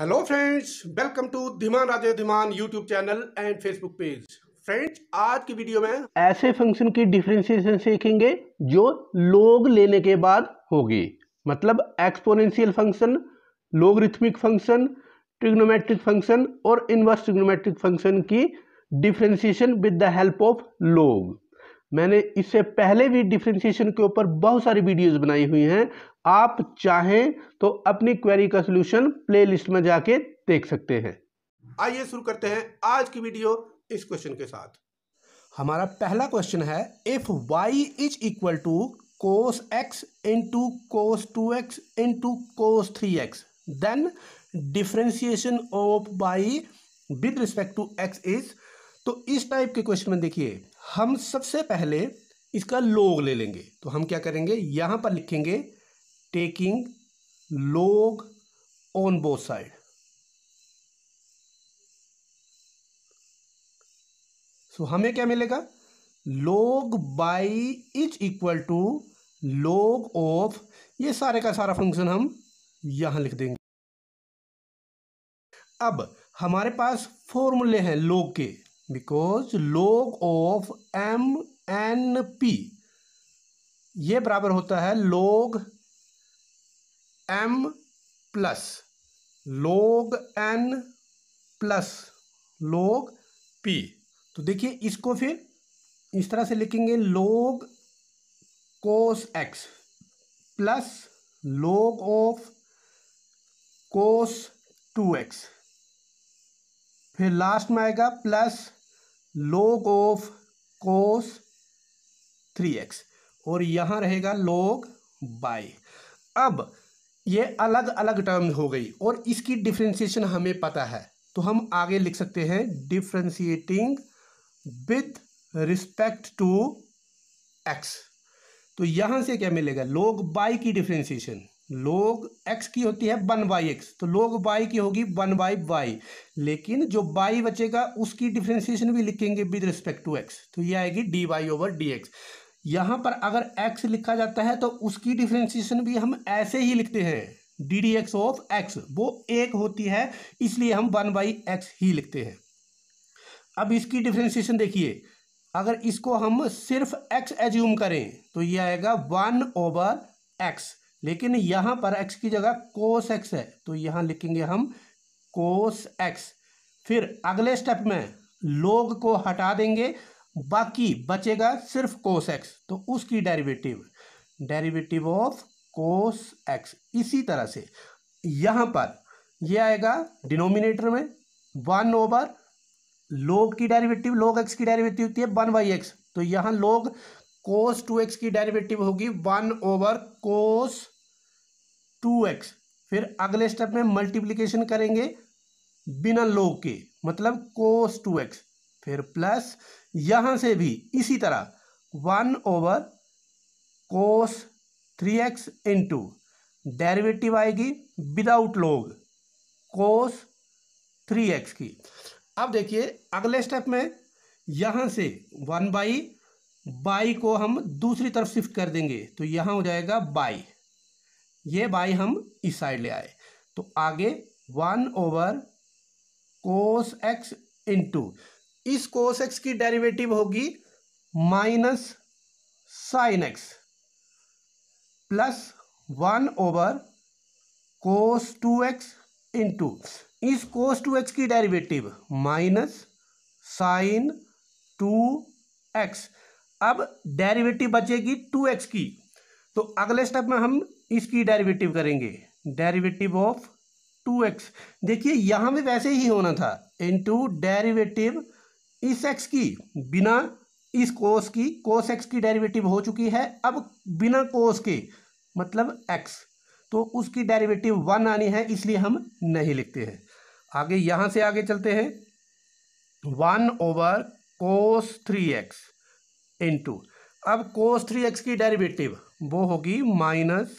hello friends welcome to Dhiman Raje Dhiman YouTube channel and Facebook page friends आज की video में ऐसे फंक्शन की डिफ्रेंसिएशन सीखेंगे जो लोग लेने के बाद होगी मतलब एक्सपोनेंशियल फंक्शन रिथमिक फंक्शन ट्रिग्नोमेट्रिक फंक्शन और इनवर्स ट्रिग्नोमेट्रिक फंक्शन की differentiation with the help of log मैंने इससे पहले भी डिफ्रेंशिएशन के ऊपर बहुत सारी वीडियोस बनाई हुई हैं आप चाहें तो अपनी क्वेरी का सोल्यूशन प्लेलिस्ट में जाके देख सकते हैं आइए शुरू करते हैं आज की वीडियो इस क्वेश्चन के साथ हमारा पहला क्वेश्चन है if Y is equal to cos x into cos two X into cos three X then differentiation of Y with respect to X is तो इस टाइप के क्वेश्चन में देखिए हम सबसे पहले इसका लोग ले लेंगे तो हम क्या करेंगे यहां पर लिखेंगे taking log on both side so हमें क्या मिलेगा log by is equal to log of ये सारे का सारा फंक्शन हम यहां लिख देंगे अब हमारे पास फॉर्मूले हैं लोग के बिकॉज लोग ऑफ एम एन पी ये बराबर होता है log M plus log N plus log P तो देखिए इसको फिर इस तरह से लिखेंगे log cos x plus log of cos two X फिर लास्ट में आएगा plus log of cos three X और यहाँ रहेगा log बाई अब ये अलग अलग टर्म हो गई और इसकी डिफ्रेंसीशन हमें पता है तो हम आगे लिख सकते हैं differentiating with respect to x तो यहाँ से क्या मिलेगा लोग बाई की डिफ्रेंसीशन लोग एक्स की होती है वन बाई एक्स तो लोग बाई की होगी वन बाई बाई लेकिन जो बाई बचेगा उसकी डिफ्रेंसिएशन भी लिखेंगे विद रिस्पेक्ट टू एक्स तो ये आएगी D Y over D x यहाँ पर अगर एक्स लिखा जाता है तो उसकी डिफ्रेंसिएशन भी हम ऐसे ही लिखते हैं D D x of X वो एक होती है इसलिए हम वन बाई एक्स ही लिखते हैं अब इसकी डिफ्रेंसिएशन देखिए अगर इसको हम सिर्फ एक्स एज्यूम करें तो ये आएगा वन ओवर एक्स लेकिन यहाँ पर एक्स की जगह कोस एक्स है तो यहाँ लिखेंगे हम कोस एक्स फिर अगले स्टेप में लोग को हटा देंगे बाकी बचेगा सिर्फ कोस एक्स तो उसकी derivative derivative of cos X इसी तरह से यहाँ पर ये आएगा डिनोमिनेटर में वन ओवर लोग की डेरिवेटिव लोग एक्स की डेरिवेटिव होती है वन बाई एक्स तो यहाँ लोग कोस टू एक्स की डेरिवेटिव होगी one over cos two X फिर अगले स्टेप में मल्टीप्लीकेशन करेंगे बिना लोग के मतलब कोस टू एक्स फिर प्लस यहां से भी इसी तरह one over cos three x into derivative आएगी without log cos three x की अब देखिए अगले स्टेप में यहां से वन बाई बाई को हम दूसरी तरफ शिफ्ट कर देंगे तो यहाँ हो जाएगा बाई ये बाई हम इस साइड ले आए तो आगे one over cos x into इस कोस एक्स की डेरिवेटिव होगी minus sine x plus one over cos two X into इस कोस टू एक्स की derivative minus sine two x अब डेरिवेटिव बचेगी टू एक्स की तो अगले स्टेप में हम इसकी डेरिवेटिव करेंगे डेरिवेटिव ऑफ टू एक्स देखिए यहाँ भी वैसे ही होना था इनटू डेरिवेटिव इस एक्स की बिना इस कोस की कोस एक्स की डेरिवेटिव हो चुकी है अब बिना कोस के मतलब एक्स तो उसकी डेरिवेटिव वन आनी है इसलिए हम नहीं लिखते हैं आगे यहाँ से आगे चलते हैं one over cos three x into अब कोस थ्री एक्स की डेरिवेटिव वो होगी minus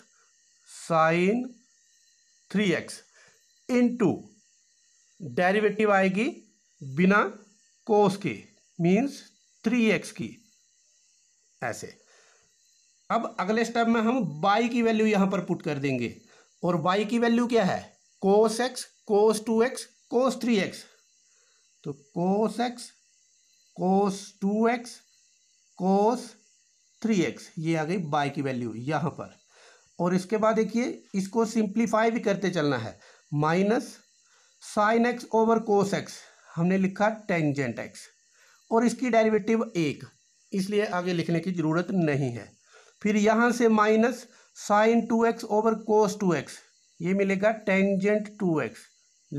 sine three x into derivative आएगी बिना कोस के मीन्स थ्री एक्स की ऐसे अब अगले स्टेप में हम बाई की वैल्यू यहां पर पुट कर देंगे और बाई की वैल्यू क्या है cos x cos two x cos three x तो cos x cos two x cos three x ये आ गई बाई की वैल्यू यहाँ पर और इसके बाद देखिए इसको सिंप्लीफाई भी करते चलना है minus sine x over cos x हमने लिखा टेंजेंट एक्स और इसकी डेरिवेटिव एक इसलिए आगे लिखने की ज़रूरत नहीं है फिर यहाँ से minus sine two x over cos two x ये मिलेगा टेंजेंट टू एक्स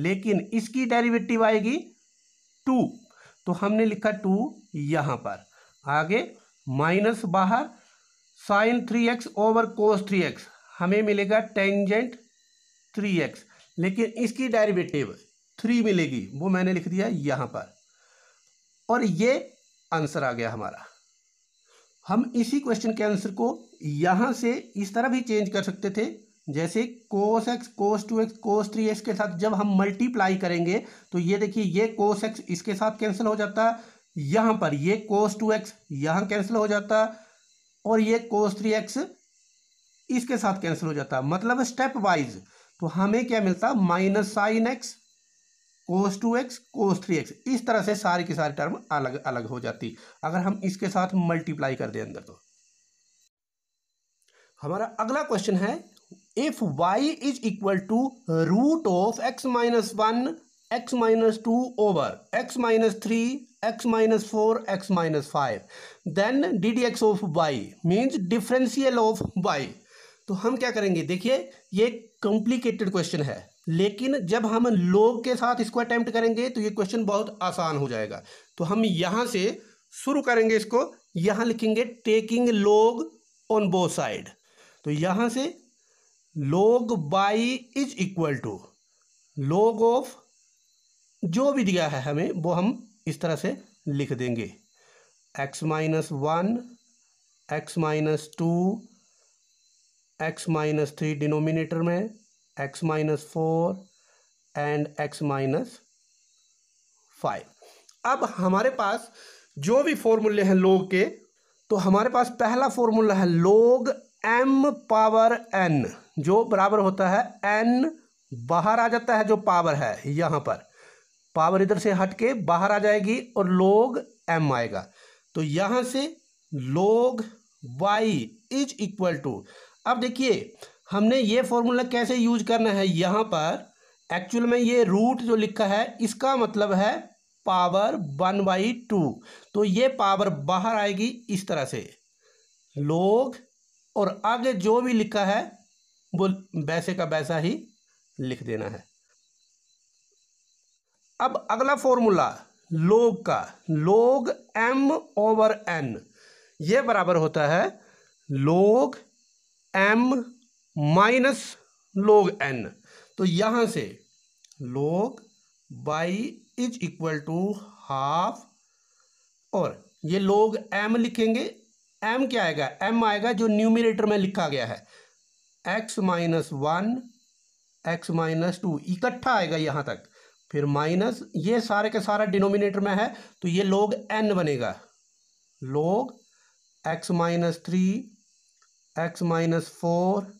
लेकिन इसकी डेरिवेटिव आएगी टू तो हमने लिखा टू यहाँ पर आगे माइनस बाहर sine three x over cos three x हमें मिलेगा टेंजेंट थ्री एक्स लेकिन इसकी डेरिवेटिव थ्री मिलेगी वो मैंने लिख दिया यहाँ पर और ये आंसर आ गया हमारा हम इसी क्वेश्चन के आंसर को यहाँ से इस तरह भी चेंज कर सकते थे जैसे cos x cos two x cos three x के साथ जब हम मल्टीप्लाई करेंगे तो ये देखिए ये कोस एक्स इसके साथ कैंसिल हो जाता है यहाँ पर ये कोस टू एक्स यहाँ कैंसिल हो जाता और ये कोस थ्री एक्स इसके साथ कैंसिल हो जाता मतलब स्टेप वाइज तो हमें क्या मिलता minus sine x cos two x cos three x इस तरह से सारी की सारी टर्म अलग अलग हो जाती अगर हम इसके साथ मल्टीप्लाई कर दें अंदर तो हमारा अगला क्वेश्चन है if Y is equal to root of x minus one x minus two over x minus three x minus four x minus five then d D x of y means differential of तो हम क्या करेंगे देखिए ये complicated question है लेकिन जब हम लोग के साथ इसको अटैम्प्ट करेंगे तो ये क्वेश्चन बहुत आसान हो जाएगा तो हम यहाँ से शुरू करेंगे इसको यहाँ लिखेंगे taking log on both side तो यहाँ से log by is equal to log of जो भी दिया है हमें वो हम इस तरह से लिख देंगे x minus one x minus two x minus three denominator में x minus four and x minus five अब हमारे पास जो भी फॉर्मूले हैं लोग के तो हमारे पास पहला फॉर्मूला है लोग एम पावर एन जो बराबर होता है एन बाहर आ जाता है जो पावर है यहाँ पर पावर इधर से हट के बाहर आ जाएगी और लोग एम आएगा तो यहाँ से लोग वाई इज इक्वल टू अब देखिए हमने ये फॉर्मूला कैसे यूज करना है यहाँ पर एक्चुअल में ये रूट जो लिखा है इसका मतलब है पावर वन बाई टू तो ये पावर बाहर आएगी इस तरह से लोग और आगे जो भी लिखा है वो वैसे का वैसा ही लिख देना है अब अगला फॉर्मूला लोग का लोग एम ओवर एन ये बराबर होता है लोग एम माइनस लोग एन तो यहां से log by is equal to half और ये लोग एम लिखेंगे एम क्या आएगा एम आएगा जो न्यूमिनेटर में लिखा गया है x minus one x minus two इकट्ठा आएगा यहां तक फिर माइनस ये सारे के सारा डिनोमिनेटर में है तो ये लोग एन बनेगा log x minus three x minus four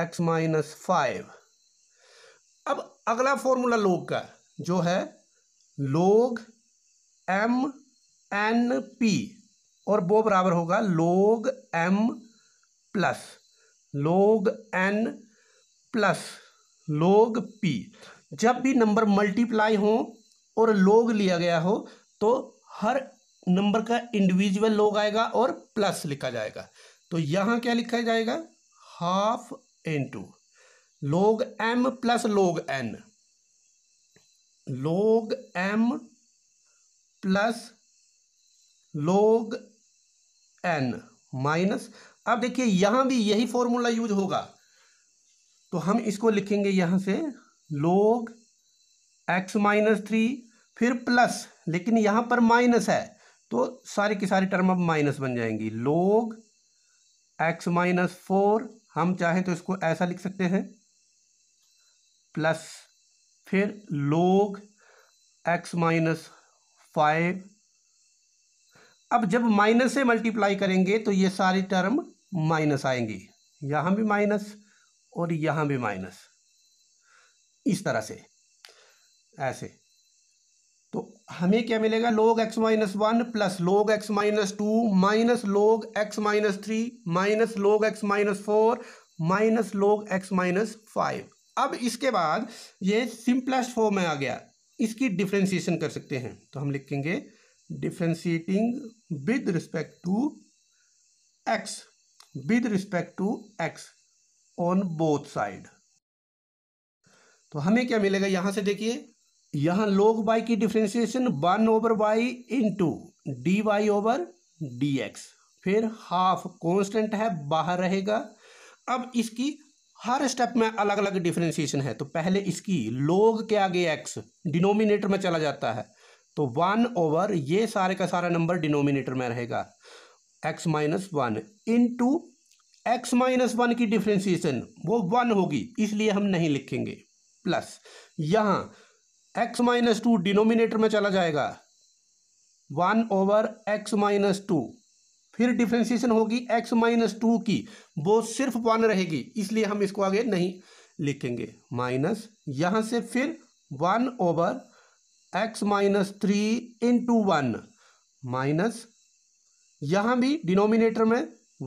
x minus five अब अगला फॉर्मूला लोग का जो है लोग एम एन पी और वो बराबर होगा log M plus log N plus log p जब भी नंबर मल्टीप्लाई हो और लोग लिया गया हो तो हर नंबर का इंडिविजुअल लोग आएगा और प्लस लिखा जाएगा तो यहाँ क्या लिखा जाएगा half into log M plus log n log M plus log n minus अब देखिए यहां भी यही फॉर्मूला यूज होगा तो हम इसको लिखेंगे यहां से लोग एक्स माइनस थ्री फिर प्लस लेकिन यहाँ पर माइनस है तो सारी की सारी टर्म अब माइनस बन जाएंगी लोग एक्स माइनस फोर हम चाहें तो इसको ऐसा लिख सकते हैं प्लस फिर लोग एक्स माइनस फाइव अब जब माइनस से मल्टीप्लाई करेंगे तो ये सारी टर्म माइनस आएंगी यहाँ भी माइनस और यहाँ भी माइनस इस तरह से ऐसे तो हमें क्या मिलेगा log x minus one plus log x minus two minus log x minus three minus log x minus four minus log x minus five अब इसके बाद ये सिंपलेस्ट फॉर्म में आ गया इसकी डिफ्रेंसीशन कर सकते हैं तो हम लिखेंगे differentiating with respect to x with respect to x on both side तो हमें क्या मिलेगा यहाँ से देखिए यहाँ लोग बाई की differentiation one over y into d Y over D x फिर हाफ कॉन्स्टेंट है बाहर रहेगा अब इसकी हर स्टेप में अलग अलग डिफ्रेंसिएशन है तो पहले इसकी लोग के आगे एक्स डिनोमिनेटर में चला जाता है तो वन ओवर ये सारे का सारा नंबर डिनोमिनेटर में रहेगा x minus one into x minus one की डिफ्रेंसिएशन वो वन होगी इसलिए हम नहीं लिखेंगे प्लस यहाँ एक्स माइनस टू डिनोमिनेटर में चला जाएगा one over x minus two फिर डिफ्रेंसिएशन होगी एक्स माइनस टू की वो सिर्फ वन रहेगी इसलिए हम इसको आगे नहीं लिखेंगे माइनस यहाँ से फिर one over x minus three into one minus यहाँ भी डिनोमिनेटर में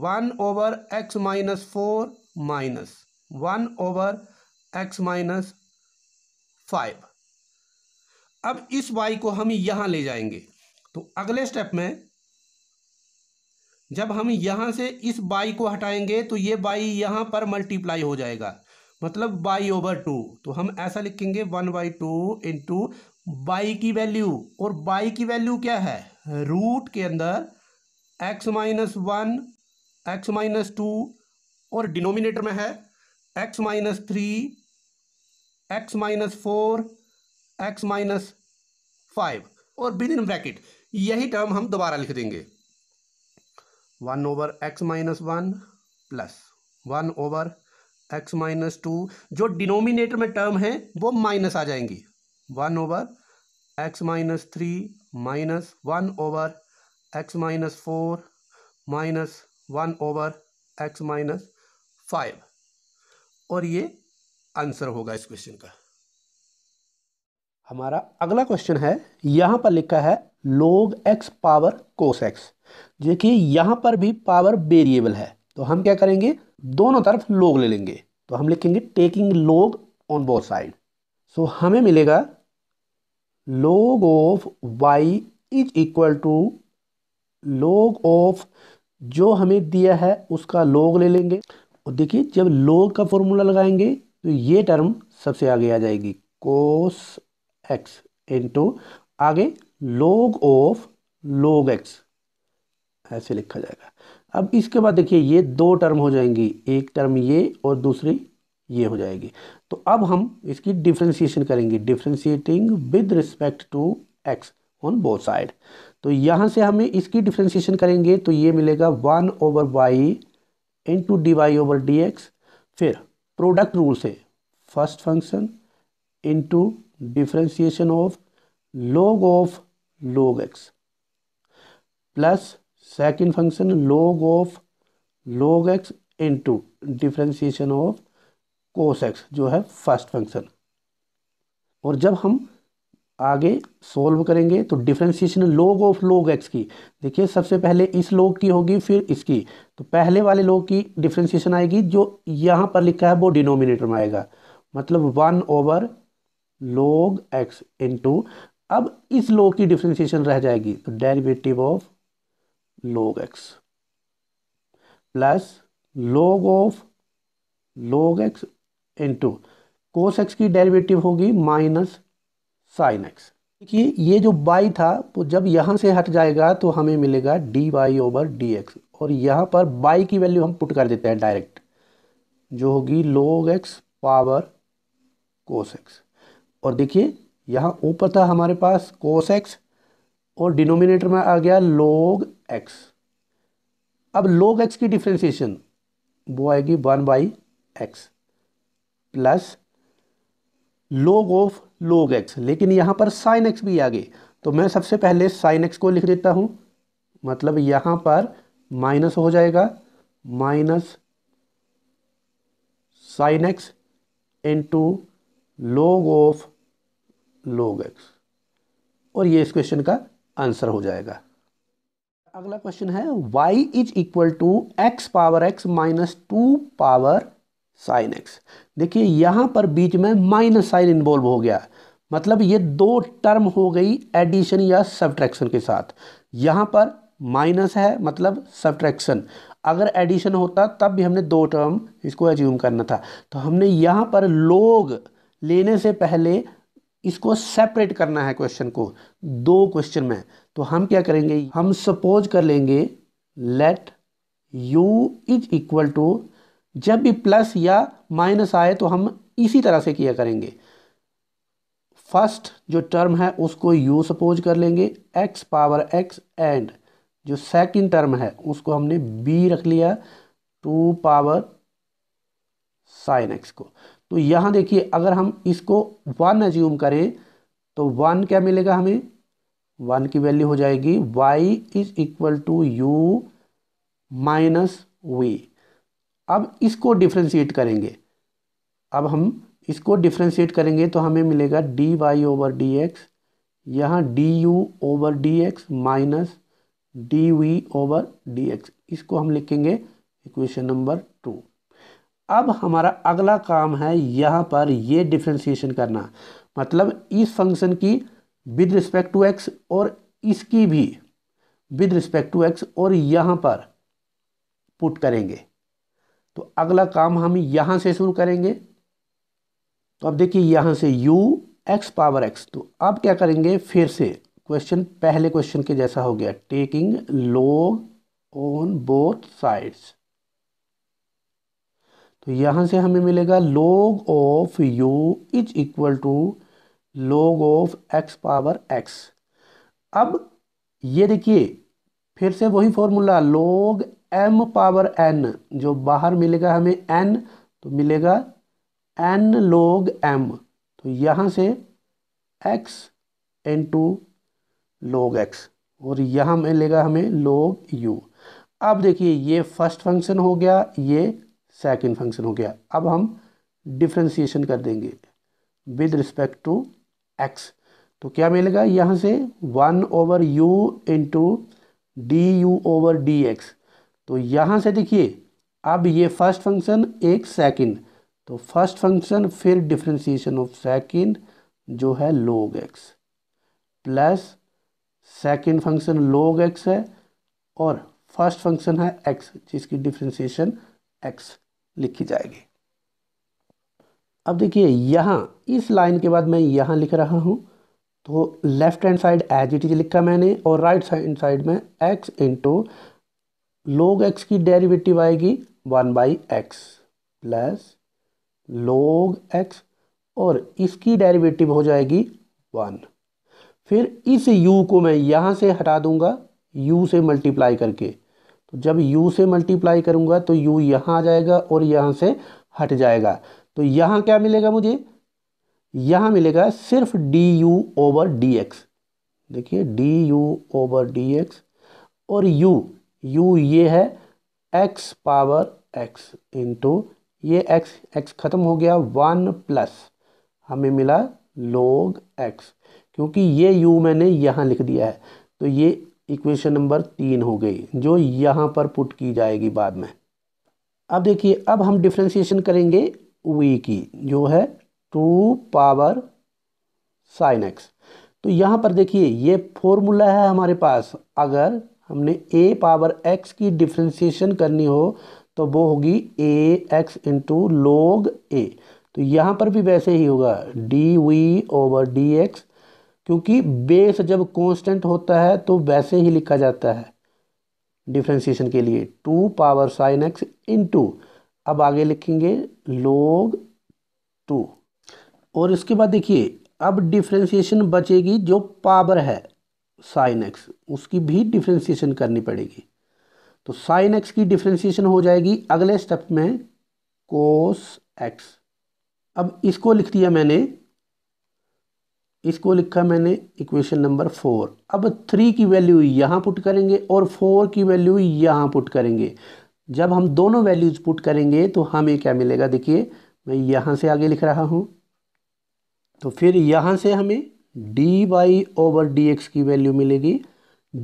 one over x minus four minus one over x minus five अब इस वाई को हम यहां ले जाएंगे तो अगले स्टेप में जब हम यहां से इस बाई को हटाएंगे तो ये बाई यहां पर मल्टीप्लाई हो जाएगा मतलब बाई ओवर टू तो हम ऐसा लिखेंगे one by two into y की वैल्यू और बाई की वैल्यू क्या है रूट के अंदर x minus one x minus two और डिनोमिनेटर में है x minus three x minus four x minus five और विद इन ब्रैकेट यही टर्म हम दोबारा लिख देंगे one over x minus one plus one over x minus two जो डिनोमिनेटर में टर्म है वो माइनस आ जाएंगी one over x minus three minus one over x minus four minus one over x minus five और ये answer होगा इस क्वेश्चन का हमारा अगला क्वेश्चन है यहां पर लिखा है log x power cos x देखिए यहां पर भी पावर वेरिएबल है तो हम क्या करेंगे दोनों तरफ लोग ले लेंगे तो हम लिखेंगे taking log on both side so हमें मिलेगा log of y is equal to log of जो हमें दिया है उसका लोग ले लेंगे और देखिए जब लोग का फॉर्मूला लगाएंगे तो ये टर्म सबसे आगे आ जाएगी कोस एक्स इंटू आगे लोग ऑफ लोग एक्स ऐसे लिखा जाएगा अब इसके बाद देखिए ये दो टर्म हो जाएंगी एक टर्म ये और दूसरी ये हो जाएगी तो अब हम इसकी डिफ्रेंसीशन करेंगे differentiating with respect to x on both side तो यहाँ से हमें इसकी डिफ्रेंशिएशन करेंगे तो ये मिलेगा one over y into d Y over D x फिर प्रोडक्ट रूल से first function into differentiation of log of log x plus second function log of log x into differentiation of cos x जो है first function और जब हम आगे solve करेंगे तो डिफ्रेंसिएशन लोग ऑफ लोग एक्स की देखिए सबसे पहले इस लोग की होगी फिर इसकी तो पहले वाले लोग की डिफ्रेंशिएशन आएगी जो यहाँ पर लिखा है वो डिनोमिनेटर में आएगा मतलब one over log x into अब इस लोग की डिफ्रेंशिएशन रह जाएगी तो derivative of log x plus log of log x to cos x की डेरिवेटिव होगी माइनस साइन एक्स देखिए ये जो बाई था वो जब यहाँ से हट जाएगा तो हमें मिलेगा d Y over D x और यहाँ पर बाई की वैल्यू हम पुट कर देते हैं डायरेक्ट जो होगी लोग एक्स पावर कोस एक्स और देखिए यहाँ ऊपर था हमारे पास कोस एक्स और डिनोमिनेटर में आ गया लोग एक्स अब लोग एक्स की डिफ्रेंसिएशन वो आएगी one by x plus log of log x लेकिन यहाँ पर साइन एक्स भी आ गई तो मैं सबसे पहले साइन एक्स को लिख देता हूँ मतलब यहाँ पर माइनस हो जाएगा minus sine x into log of log x और ये इस क्वेश्चन का आंसर हो जाएगा अगला क्वेश्चन है y is equal to x power x minus two power sine x देखिए यहाँ पर बीच में माइनस साइन इन्वॉल्व हो गया मतलब ये दो टर्म हो गई एडिशन या सब्ट्रैक्शन के साथ यहाँ पर माइनस है मतलब सब्ट्रैक्शन अगर एडिशन होता तब भी हमने दो टर्म इसको एज्यूम करना था तो हमने यहाँ पर लोग लेने से पहले इसको सेपरेट करना है क्वेश्चन को दो क्वेश्चन में तो हम क्या करेंगे हम सपोज कर लेंगे let u is equal to जब भी प्लस या माइनस आए तो हम इसी तरह से किया करेंगे फर्स्ट जो टर्म है उसको यू सपोज कर लेंगे एक्स पावर एक्स एंड जो सेकंड टर्म है उसको हमने बी रख लिया टू पावर साइन एक्स को तो यहाँ देखिए अगर हम इसको वन एज्यूम करें तो वन क्या मिलेगा हमें वन की वैल्यू हो जाएगी y is equal to u minus v अब इसको डिफ्रेंशिएट करेंगे अब हम इसको डिफ्रेंशिएट करेंगे तो हमें मिलेगा d Y over D x यहाँ d u over D x minus d v over D x इसको हम लिखेंगे इक्वेशन नंबर टू अब हमारा अगला काम है यहाँ पर ये डिफ्रेंशिएशन करना मतलब इस फंक्शन की विद रिस्पेक्ट टू एक्स और इसकी भी विद रिस्पेक्ट टू एक्स और यहाँ पर पुट करेंगे तो अगला काम हम यहां से शुरू करेंगे तो अब देखिए यहां से u x पावर x तो अब क्या करेंगे फिर से क्वेश्चन पहले क्वेश्चन के जैसा हो गया taking log on both sides तो यहां से हमें मिलेगा log of u is equal to log of x power x अब ये देखिए फिर से वही formula log m power n जो बाहर मिलेगा हमें एन तो मिलेगा एन लोग एम तो यहाँ से x into log x और यहाँ मिलेगा हमें लोग यू अब देखिए ये फर्स्ट फंक्शन हो गया ये सेकंड फंक्शन हो गया अब हम डिफ्रेंसीशन कर देंगे विद रिस्पेक्ट टू एक्स तो क्या मिलेगा यहाँ से one over u into d u over D x तो यहाँ से देखिए अब ये फर्स्ट फंक्शन एक सेकंड तो फर्स्ट फंक्शन फिर डिफ्रेंसीशन ऑफ सेकंड जो है log x plus second function log x है और फर्स्ट फंक्शन है एक्स जिसकी डिफ्रेंसीशन एक्स लिखी जाएगी अब देखिए यहाँ इस लाइन के बाद मैं यहाँ लिख रहा हूँ तो left hand side as it is लिखा मैंने और राइट साइड साइड में एक्स इंटू लोग एक्स की डेरिवेटिव आएगी one by x plus log x और इसकी डेरिवेटिव हो जाएगी वन फिर इस u को मैं यहाँ से हटा दूंगा u से मल्टीप्लाई करके तो जब u से मल्टीप्लाई करूँगा तो u यहाँ आ जाएगा और यहाँ से हट जाएगा तो यहाँ क्या मिलेगा मुझे यहाँ मिलेगा सिर्फ d u over D x देखिए d u over D x और u यू ये है एक्स पावर एक्स इंटू ये एक्स एक्स ख़त्म हो गया वन प्लस हमें मिला लोग एक्स क्योंकि ये यू मैंने यहाँ लिख दिया है तो ये इक्वेशन नंबर तीन हो गई जो यहाँ पर पुट की जाएगी बाद में अब देखिए अब हम डिफ्रेंशिएशन करेंगे वी की जो है टू पावर साइन एक्स तो यहाँ पर देखिए ये फॉर्मूला है हमारे पास अगर हमने ए पावर एक्स की डिफ्रेंसीशन करनी हो तो वो होगी ए एक्स इंटू लोग ए तो यहाँ पर भी वैसे ही होगा d v over D x क्योंकि बेस जब कांस्टेंट होता है तो वैसे ही लिखा जाता है डिफ्रेंसीशन के लिए two power sine x into अब आगे लिखेंगे लोग टू और इसके बाद देखिए अब डिफ्रेंसीशन बचेगी जो पावर है साइन एक्स उसकी भी डिफ्रेंसीशन करनी पड़ेगी तो साइन एक्स की डिफ्रेंसीशन हो जाएगी अगले स्टेप में कोस एक्स अब इसको लिख दिया मैंने इसको लिखा मैंने इक्वेशन नंबर फोर अब थ्री की वैल्यू यहाँ पुट करेंगे और फोर की वैल्यू यहाँ पुट करेंगे जब हम दोनों वैल्यूज़ पुट करेंगे तो हमें क्या मिलेगा देखिए मैं यहाँ से आगे लिख रहा हूँ तो फिर यहाँ से हमें d Y over D x की वैल्यू मिलेगी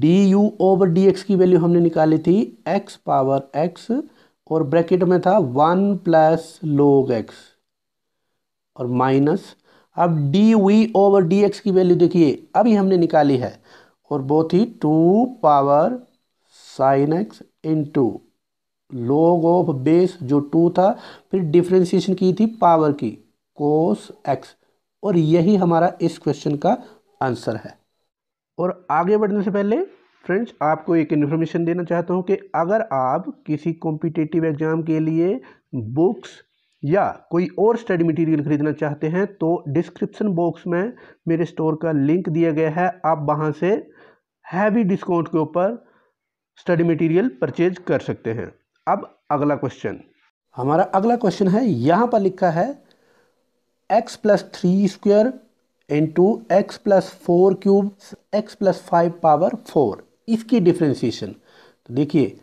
d u over D x की वैल्यू हमने निकाली थी एक्स पावर एक्स और ब्रैकेट में था वन प्लस लोग एक्स और माइनस अब d v over D x की वैल्यू देखिए अभी हमने निकाली है और वो थी two power sine x into log of base जो टू था फिर डिफ्रेंसिएशन की थी पावर की कोस एक्स और यही हमारा इस क्वेश्चन का आंसर है और आगे बढ़ने से पहले फ्रेंड्स आपको एक इन्फॉर्मेशन देना चाहता हूँ कि अगर आप किसी कॉम्पिटेटिव एग्ज़ाम के लिए बुक्स या कोई और स्टडी मटेरियल ख़रीदना चाहते हैं तो डिस्क्रिप्शन बॉक्स में मेरे स्टोर का लिंक दिया गया है आप वहाँ से हैवी डिस्काउंट के ऊपर स्टडी मटेरियल परचेज कर सकते हैं अब अगला क्वेश्चन हमारा अगला क्वेश्चन है यहाँ पर लिखा है x plus three square into x plus four cube x plus five power four इसकी डिफ्रेंसीशन तो देखिए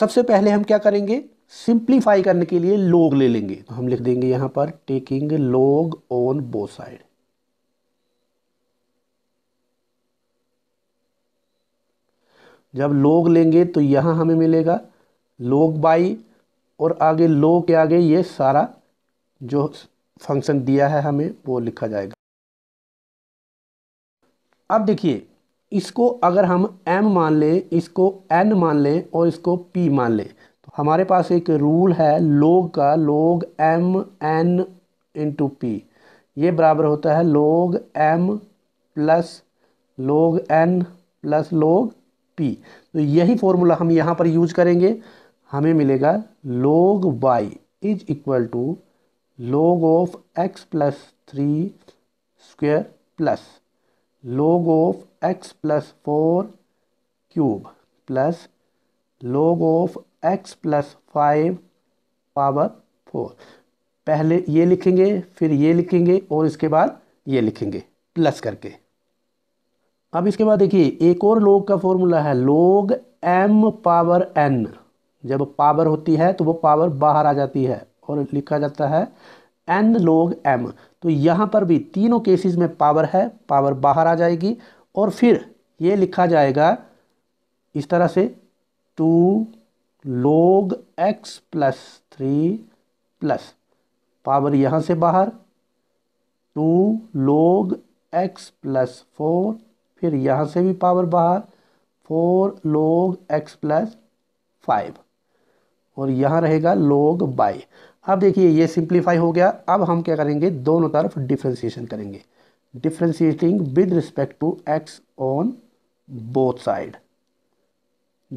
सबसे पहले हम क्या करेंगे सिंप्लीफाई करने के लिए लोग ले लेंगे तो हम लिख देंगे यहां पर टेकिंग लोग ऑन बो साइड जब लोग लेंगे तो यहां हमें मिलेगा लोग बाई और आगे लो के आगे ये सारा जो फंक्शन दिया है हमें वो लिखा जाएगा अब देखिए इसको अगर हम m मान लें इसको n मान लें और इसको p मान लें तो हमारे पास एक रूल है लोग का लोग m n इंटू पी ये बराबर होता है log m plus log n plus log p तो यही फॉर्मूला हम यहाँ पर यूज करेंगे हमें मिलेगा log y is equal to log of x plus 3 square plus log of x plus 4 cube plus log of x plus 5 power 4 पहले ये लिखेंगे फिर ये लिखेंगे और इसके बाद ये लिखेंगे प्लस करके अब इसके बाद देखिए एक और लोग का फॉर्मूला है लोग एम पावर एन जब पावर होती है तो वो पावर बाहर आ जाती है और लिखा जाता है एन लोग एम तो यहाँ पर भी तीनों केसेस में पावर है पावर बाहर आ जाएगी और फिर ये लिखा जाएगा इस तरह से two log x plus three plus power यहाँ से बाहर to log x plus four फिर यहाँ से भी पावर बाहर फोर लोग एक्स प्लस फाइव और यहाँ रहेगा लोग बाई अब देखिए ये सिंप्लीफाई हो गया अब हम क्या करेंगे दोनों तरफ डिफ्रेंसीशन करेंगे differentiating with respect to x on both side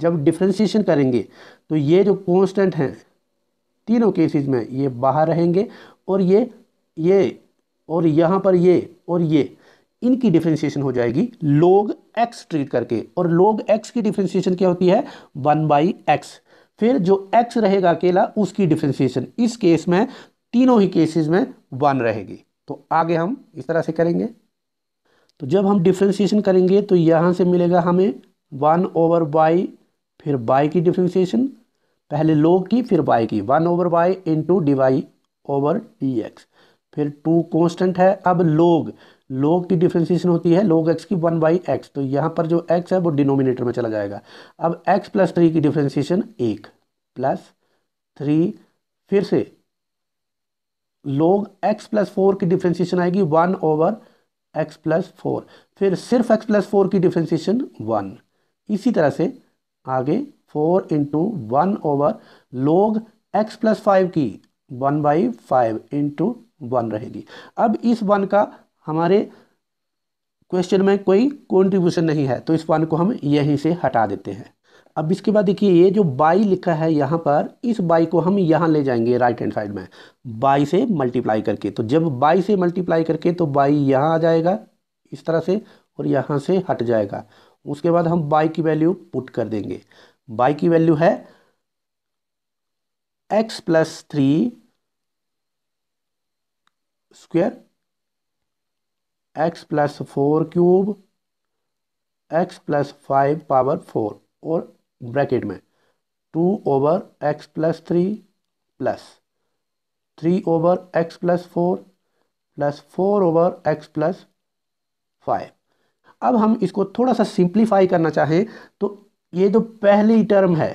जब डिफ्रेंसीशन करेंगे तो ये जो कॉन्स्टेंट हैं तीनों केसेस में ये बाहर रहेंगे और ये ये और यहाँ पर ये और ये इनकी डिफ्रेंशिएशन हो जाएगी लोग एक्स ट्रीट करके और लोग एक्स की डिफ्रेंशिएशन क्या होती है वन बाई एक्स फिर जो एक्स रहेगा अकेला उसकी डिफ्रेंसिएशन इस केस में तीनों ही केसेस में वन रहेगी तो आगे हम इस तरह से करेंगे तो जब हम डिफ्रेंसिएशन करेंगे तो यहाँ से मिलेगा हमें वन ओवर वाई फिर बाई की डिफ्रेंसिएशन पहले लो की फिर बाई की one over y into d Y over D x फिर टू कॉन्स्टेंट है अब लोग लोग की डिफ्रेंसिएशन होती है लोग एक्स की वन बाई एक्स तो यहाँ पर जो एक्स है वो डिनोमिनेटर में चला जाएगा अब एक्स प्लस थ्री की डिफ्रेंसिएशन एक प्लस थ्री फिर से लोग एक्स प्लस फोर की डिफ्रेंसिएशन आएगी one over x plus four फिर सिर्फ एक्स प्लस फोर की डिफ्रेंसिएशन वन इसी तरह से आगे four into one over log x plus five की one by five into one रहेगी अब इस वन का हमारे क्वेश्चन में कोई कॉन्ट्रीब्यूशन नहीं है तो इस वन को हम यहीं से हटा देते हैं अब इसके बाद देखिए ये जो बाई लिखा है यहाँ पर इस बाई को हम यहाँ ले जाएंगे राइट हैंड साइड में बाई से मल्टीप्लाई करके तो जब बाई से मल्टीप्लाई करके तो बाई यहाँ आ जाएगा इस तरह से और यहाँ से हट जाएगा उसके बाद हम बाई की वैल्यू पुट कर देंगे बाई की वैल्यू है x plus three square x plus four cube x plus five power four और ब्रैकेट में two over x plus three plus three over x plus four plus four over x plus five अब हम इसको थोड़ा सा simplify करना चाहें तो ये जो पहली टर्म है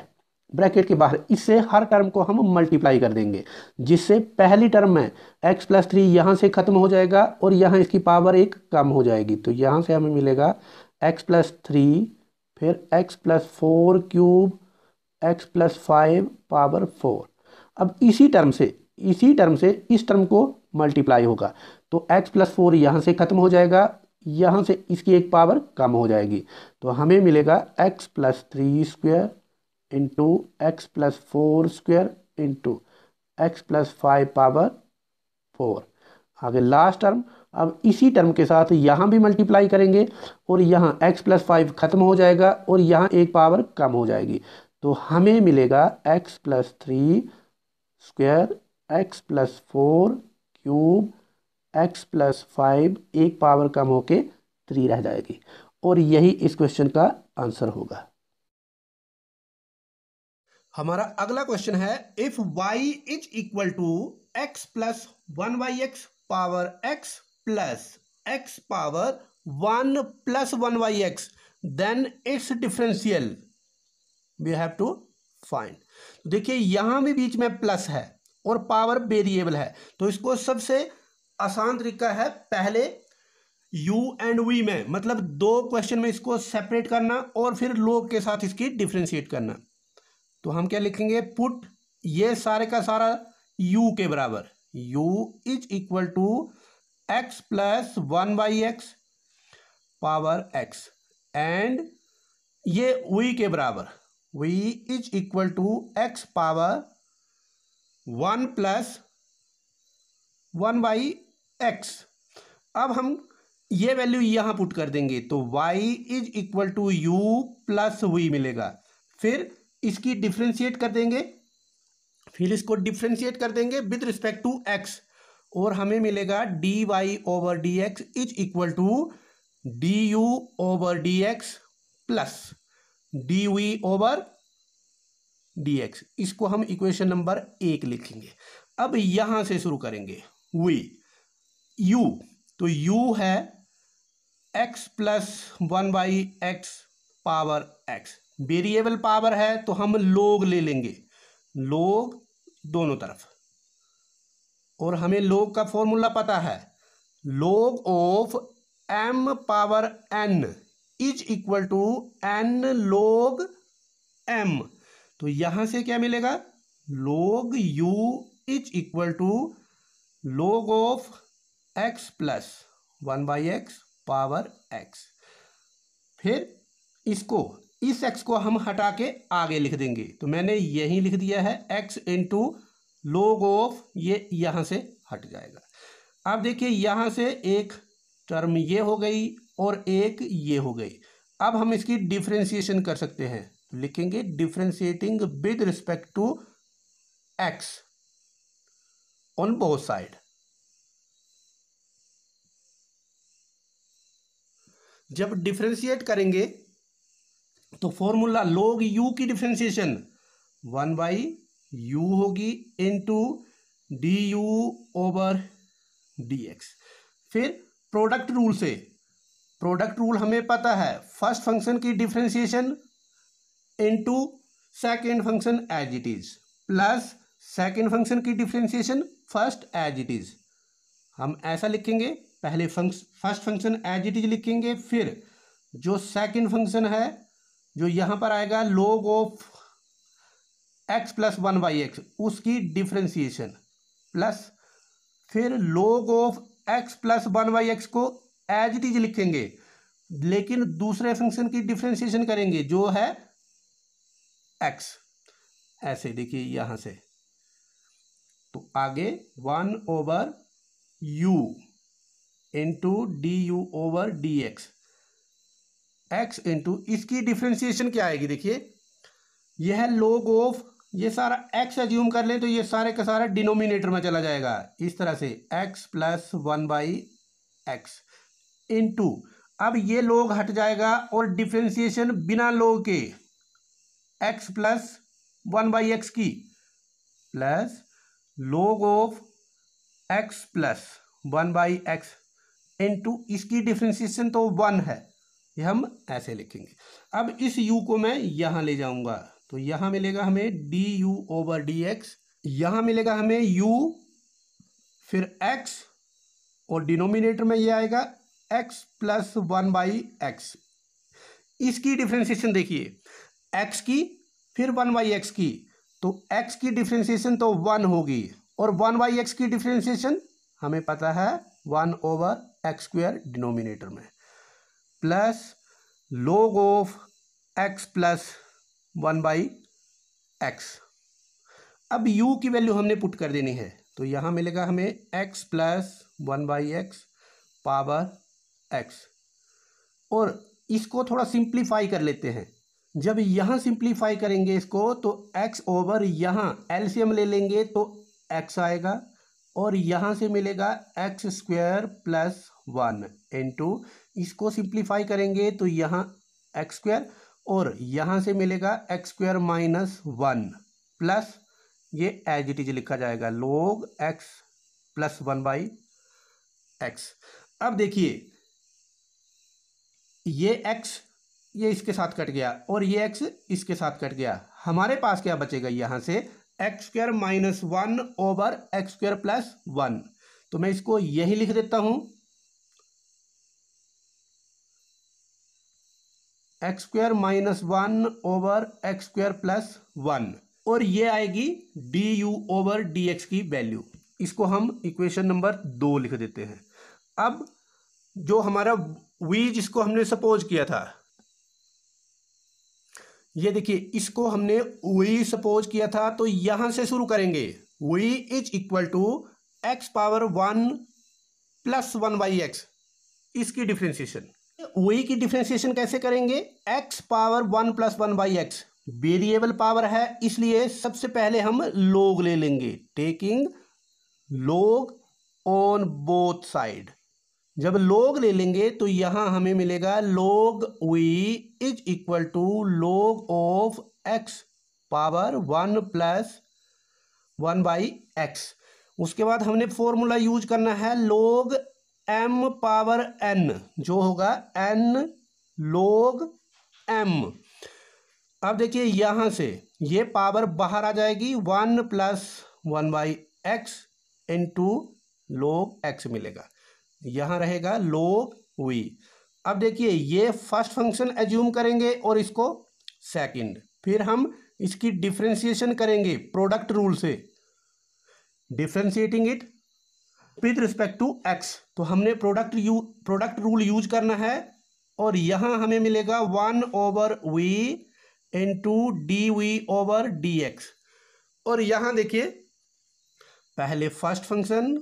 ब्रैकेट के बाहर इससे हर टर्म को हम मल्टीप्लाई कर देंगे जिससे पहली टर्म में x प्लस थ्री यहाँ से ख़त्म हो जाएगा और यहाँ इसकी पावर एक कम हो जाएगी तो यहाँ से हमें मिलेगा x प्लस थ्री फिर x plus four cube x plus five power four अब इसी टर्म से इसी टर्म से इस टर्म को मल्टीप्लाई होगा तो x प्लस फोर यहाँ से ख़त्म हो जाएगा यहाँ से इसकी एक पावर कम हो जाएगी तो हमें मिलेगा x plus three square into x plus four square into x plus five power four आगे लास्ट टर्म अब इसी टर्म के साथ यहाँ भी मल्टीप्लाई करेंगे और यहाँ x प्लस फाइव ख़त्म हो जाएगा और यहाँ एक पावर कम हो जाएगी तो हमें मिलेगा x plus three square x plus four cube x plus five एक पावर कम होके थ्री रह जाएगी और यही इस क्वेश्चन का आंसर होगा हमारा अगला क्वेश्चन है if Y is equal to x plus one y x power x plus x power one plus one y x then it's differential we have to find देखिए यहां भी बीच में प्लस है और पावर वेरिएबल है तो इसको सबसे आसान तरीका है पहले यू एंड वी में मतलब दो क्वेश्चन में इसको सेपरेट करना और फिर लोग के साथ इसकी डिफ्रेंशिएट करना तो हम क्या लिखेंगे पुट ये सारे का सारा u के बराबर u is equal to x plus one by x power x and ये v के बराबर v is equal to x power one plus one by x अब हम ये वैल्यू यहां पुट कर देंगे तो y is equal to u plus v मिलेगा फिर इसकी डिफ्रेंशिएट कर देंगे फिर इसको डिफ्रेंशिएट कर देंगे विद रिस्पेक्ट टू एक्स और हमें मिलेगा d Y over D x is equal to d u over D x plus d v over D x इसको हम इक्वेशन नंबर एक लिखेंगे अब यहां से शुरू करेंगे वी यू तो यू है x plus one by x power x variable power है तो हम लोग ले लेंगे लोग दोनों तरफ और हमें लोग का फॉर्मूला पता है log of m power n is equal to n log m तो यहां से क्या मिलेगा log u is equal to log of x plus one by x power x फिर इसको इस एक्स को हम हटा के आगे लिख देंगे तो मैंने यही लिख दिया है एक्स इंटू लोग ऑफ ये यहाँ से हट जाएगा अब देखिए यहाँ से एक टर्म ये हो गई और एक ये हो गई अब हम इसकी डिफ्रेंसीशन कर सकते हैं तो लिखेंगे differentiating with respect to x on both side जब डिफ्रेंशिएट करेंगे तो फॉर्मूला लोग यू की डिफ्रेंसिएशन वन बाई यू होगी into d u over D x फिर प्रोडक्ट रूल से प्रोडक्ट रूल हमें पता है फर्स्ट फंक्शन की differentiation into second function as it is plus second function की differentiation first as it is हम ऐसा लिखेंगे पहले function first function as it is लिखेंगे फिर जो सेकेंड फंक्शन है जो यहाँ पर आएगा log of x plus one by x उसकी डिफ्रेंसिएशन प्लस फिर log of x plus one by x को एज इट इज लिखेंगे लेकिन दूसरे फंक्शन की डिफ्रेंसिएशन करेंगे जो है एक्स ऐसे देखिए यहां से तो आगे one over u into d u over D x x into इसकी डिफ्रेंसिएशन क्या आएगी देखिए यह है लोग ऑफ ये सारा एक्स एज्यूम कर लें तो ये सारे का सारा डिनोमिनेटर में चला जाएगा इस तरह से x plus one by x into अब ये लोग हट जाएगा और डिफ्रेंसिएशन बिना लोग के x plus one by x की plus log of x plus one by x into इसकी डिफ्रेंसिएशन तो वन है ये हम ऐसे लिखेंगे अब इस u को मैं यहाँ ले जाऊँगा तो यहाँ मिलेगा हमें d u over D x यहाँ मिलेगा हमें u फिर x और डिनोमिनेटर में ये आएगा x plus one by x इसकी डिफ्रेंसिएशन देखिए x की फिर वन बाई एक्स की तो x की डिफ्रेंसिएशन तो वन होगी और वन बाई एक्स की डिफ्रेंसिएशन हमें पता है one over x square denominator में plus log of x plus one by x अब u की वैल्यू हमने पुट कर देनी है तो यहाँ मिलेगा हमें x plus one by x power x और इसको थोड़ा सिंप्लीफाई कर लेते हैं जब यहाँ सिंप्लीफाई करेंगे इसको तो x ओवर यहाँ एलसीएम ले लेंगे तो x आएगा और यहाँ से मिलेगा x square plus one into इसको सिंप्लीफाई करेंगे तो यहाँ एक्स स्क्वायर और यहाँ से मिलेगा x square minus one plus ये एज इट इज लिखा जाएगा log x plus one by x अब देखिए ये एक्स ये इसके साथ कट गया और ये एक्स इसके साथ कट गया हमारे पास क्या बचेगा यहाँ से x square minus one over x square plus one तो मैं इसको यही लिख देता हूँ x square minus one over x square plus one और ये आएगी d u over D x की वैल्यू इसको हम इक्वेशन नंबर दो लिख देते हैं अब जो हमारा वी जिसको हमने सपोज किया था ये देखिए इसको हमने वी सपोज किया था तो यहां से शुरू करेंगे v is equal to x power one plus one by x इसकी डिफ्रेंसिएशन वही की डिफ्रेंसिएशन कैसे करेंगे x power one plus one by x variable power है इसलिए सबसे पहले हम लोग ले लेंगे taking log on both side जब लोग ले लेंगे तो यहां हमें मिलेगा log v is equal to log of x power one plus one by x उसके बाद हमने फॉर्मूला यूज करना है लोग एम पावर एन जो होगा एन लोग एम अब देखिए यहाँ से ये पावर बाहर आ जाएगी one plus one by x into log x मिलेगा यहाँ रहेगा लोग वी अब देखिए ये फर्स्ट फंक्शन एज्यूम करेंगे और इसको सेकंड फिर हम इसकी डिफ्रेंसिएशन करेंगे प्रोडक्ट रूल से differentiating it with respect to x तो हमने product u product rule use करना है और यहाँ हमें मिलेगा one over v into d v over D x और यहाँ देखिए पहले first function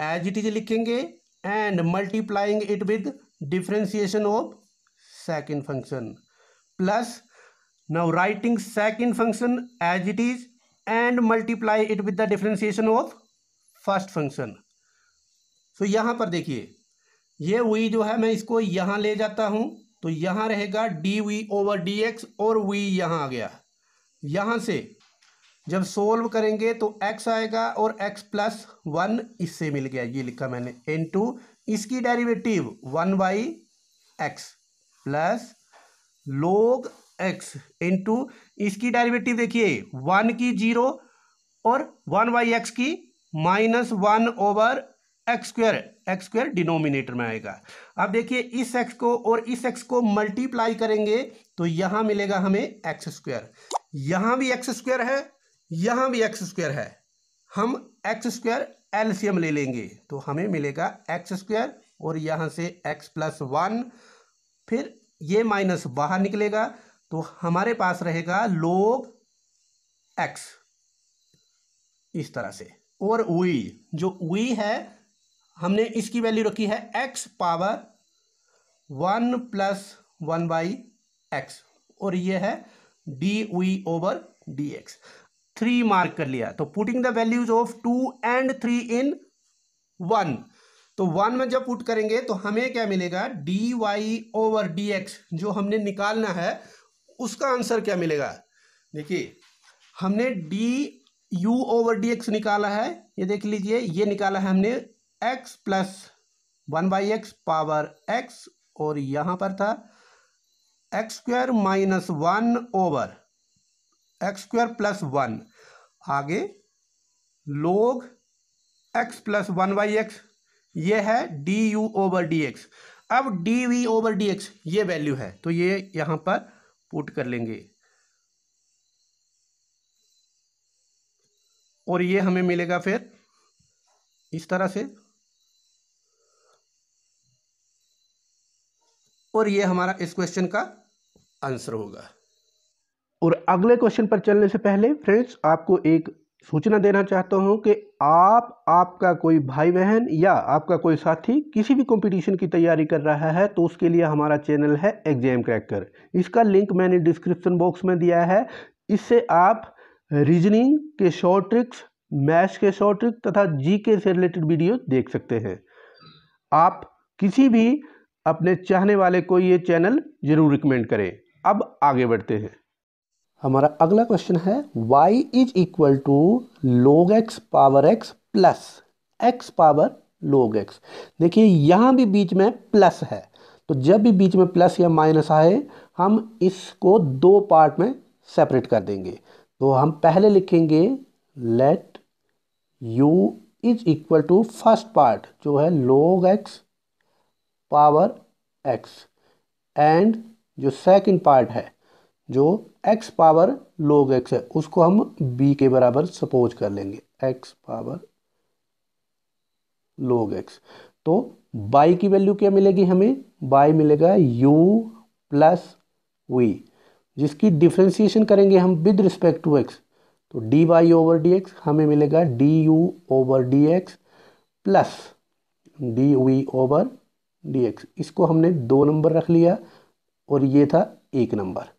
as it is लिखेंगे and multiplying it with differentiation of second function plus now writing second function as it is and multiply it with the differentiation of first function so यहाँ पर देखिए ये we जो है मैं इसको यहाँ ले जाता हूँ तो यहाँ रहेगा d v over D x और वी यहाँ आ गया यहाँ से जब सोल्व करेंगे तो एक्स आएगा और एक्स प्लस वन इससे मिल गया ये लिखा मैंने इन टू इसकी derivative one by x plus log x into इसकी डेरिवेटिव देखिए वन की जीरो और वन बाई एक्स की minus one over x square x square denominator में आएगा अब देखिए इस एक्स को और इस एक्स को मल्टीप्लाई करेंगे तो यहाँ मिलेगा हमें एक्स स्क्वायर यहाँ भी एक्स स्क्वायर है यहाँ भी एक्स स्क्वायर है हम एक्स स्क्वायर एल्सियम ले लेंगे तो हमें मिलेगा एक्स स्क्वायर और यहाँ से एक्स प्लस वन फिर ये माइनस बाहर निकलेगा तो हमारे पास रहेगा लोग एक्स इस तरह से और वी जो वी है हमने इसकी वैल्यू रखी है x power one plus one by x और ये है d v over D x three mark कर लिया तो putting the values of two and three in one तो वन में जब पुट करेंगे तो हमें क्या मिलेगा d Y over D x जो हमने निकालना है उसका आंसर क्या मिलेगा देखिए हमने d u over D x निकाला है ये देख लीजिए ये निकाला है हमने x plus one by x power x और यहाँ पर था x square minus one over x square plus one आगे log x plus one by x ये है d u over D x अब d v over D x ये value है तो ये यहाँ पर पुट कर लेंगे और ये हमें मिलेगा फिर इस तरह से और ये हमारा इस क्वेश्चन का आंसर होगा और अगले क्वेश्चन पर चलने से पहले फ्रेंड्स आपको एक सूचना देना चाहता हूं कि आप आपका कोई भाई बहन या आपका कोई साथी किसी भी कंपटीशन की तैयारी कर रहा है तो उसके लिए हमारा चैनल है एग्जाम क्रैकर इसका लिंक मैंने डिस्क्रिप्शन बॉक्स में दिया है इससे आप रीजनिंग के शॉर्ट ट्रिक्स मैथ्स के शॉर्ट ट्रिक्स तथा जी से रिलेटेड वीडियो देख सकते हैं आप किसी भी अपने चाहने वाले को ये चैनल ज़रूर रिकमेंड करें अब आगे बढ़ते हैं हमारा अगला क्वेश्चन है y is equal to log x power x plus x power log x देखिए यहाँ भी बीच में प्लस है तो जब भी बीच में प्लस या माइनस आए हम इसको दो पार्ट में सेपरेट कर देंगे तो हम पहले लिखेंगे let u is equal to first part जो है log x power x and जो सेकंड पार्ट है जो एक्स पावर लोग एक्स है उसको हम बी के बराबर सपोज कर लेंगे एक्स पावर लोग एक्स तो बाई की वैल्यू क्या मिलेगी हमें बाई मिलेगा यू प्लस वी जिसकी डिफ्रेंसिएशन करेंगे हम विद रिस्पेक्ट टू एक्स तो d Y over D x हमें मिलेगा d u over D x plus d v over d इसको हमने दो नंबर रख लिया और ये था एक नंबर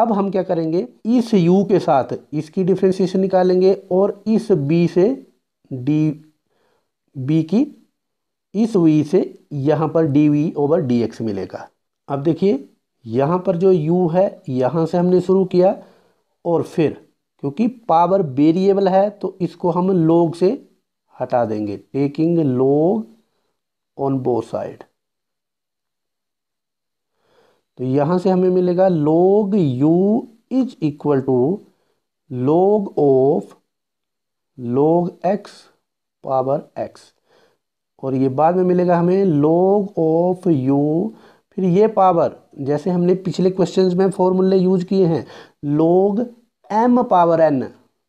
अब हम क्या करेंगे इस u के साथ इसकी डिफ्रेंसीशन निकालेंगे और इस b से d b की इस v से यहाँ पर d v over D x मिलेगा अब देखिए यहाँ पर जो u है यहाँ से हमने शुरू किया और फिर क्योंकि पावर वेरिएबल है तो इसको हम लोग से हटा देंगे टेकिंग लोग ऑन बो साइड तो यहां से हमें मिलेगा log u is equal to log of log x power x और ये बाद में मिलेगा हमें लोग ऑफ यू फिर ये पावर जैसे हमने पिछले क्वेश्चंस में फॉर्मूले यूज किए हैं लोग एम पावर एन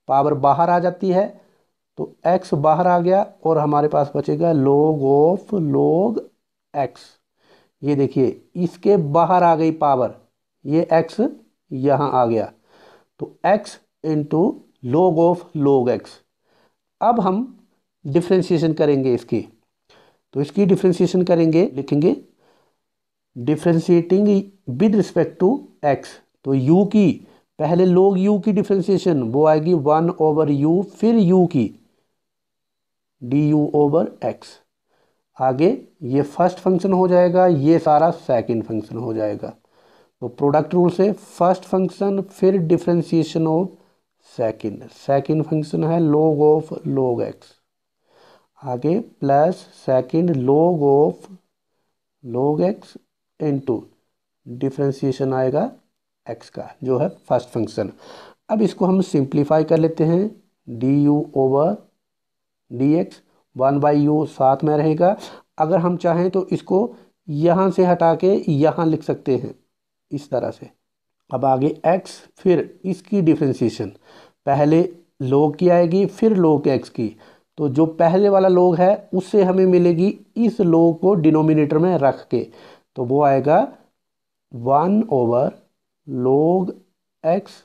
पावर बाहर आ जाती है तो एक्स बाहर आ गया और हमारे पास बचेगा लोग ऑफ लोग एक्स ये देखिए इसके बाहर आ गई पावर ये एक्स यहाँ आ गया तो x into log of log x अब हम डिफ्रेंशिएशन करेंगे इसकी तो इसकी डिफ्रेंशिएशन करेंगे लिखेंगे differentiating with respect to x तो यू की पहले लोग यू की डिफ्रेंशिएशन वो आएगी वन ओवर यू फिर यू की डी यू ओवर एक्स आगे ये फर्स्ट फंक्शन हो जाएगा ये सारा सेकंड फंक्शन हो जाएगा तो प्रोडक्ट रूल से फर्स्ट फंक्शन फिर differentiation of second second function है लॉग ऑफ लॉग एक्स आगे plus second log of log x into differentiation आएगा एक्स का जो है फर्स्ट फंक्शन अब इसको हम सिंप्लीफाई कर लेते हैं d u over D x one by u साथ में रहेगा अगर हम चाहें तो इसको यहाँ से हटा के यहाँ लिख सकते हैं इस तरह से अब आगे एक्स फिर इसकी डिफ्रेंसीशन पहले लोग की आएगी फिर लोग एक्स की तो जो पहले वाला लोग है उससे हमें मिलेगी इस लोग को डिनोमिनेटर में रख के तो वो आएगा वन ओवर लोग एक्स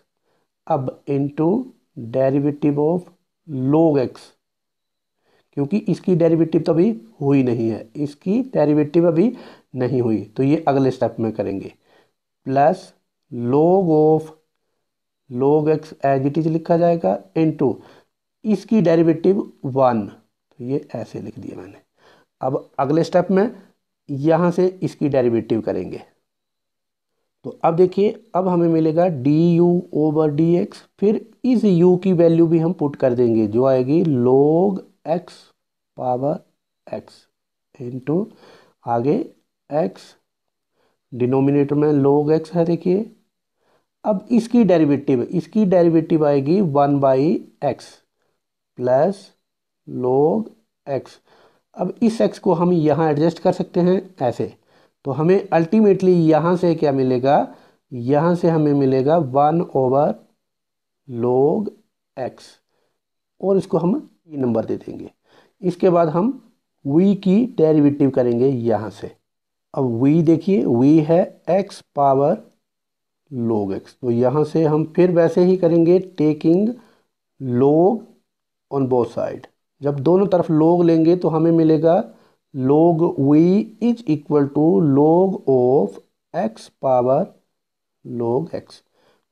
अब into derivative of log x क्योंकि इसकी डेरिवेटिव तो अभी हुई नहीं है इसकी डेरिवेटिव अभी नहीं हुई तो ये अगले स्टेप में करेंगे plus log of log x as it is लिखा जाएगा टू इसकी डेरिवेटिव वन तो ये ऐसे लिख दिया मैंने अब अगले स्टेप में यहाँ से इसकी डेरिवेटिव करेंगे तो अब देखिए अब हमें मिलेगा d u over D x फिर इस यू की वैल्यू भी हम पुट कर देंगे जो आएगी log x power x into आगे एक्स डिनोमिनेटर में लोग एक्स है देखिए अब इसकी डेरिवेटिव इसकी डेरिवेटिव आएगी one by x plus log x अब इस एक्स को हम यहाँ एडजस्ट कर सकते हैं ऐसे तो हमें अल्टीमेटली यहाँ से क्या मिलेगा यहाँ से हमें मिलेगा वन ओवर लोग एक्स और इसको हम तीन नंबर दे देंगे इसके बाद हम वी की डेरिवेटिव करेंगे यहाँ से अब वी देखिए वी है एक्स पावर लोग एक्स तो यहाँ से हम फिर वैसे ही करेंगे taking log on both side जब दोनों तरफ लोग लेंगे तो हमें मिलेगा log v is equal to log of x power log x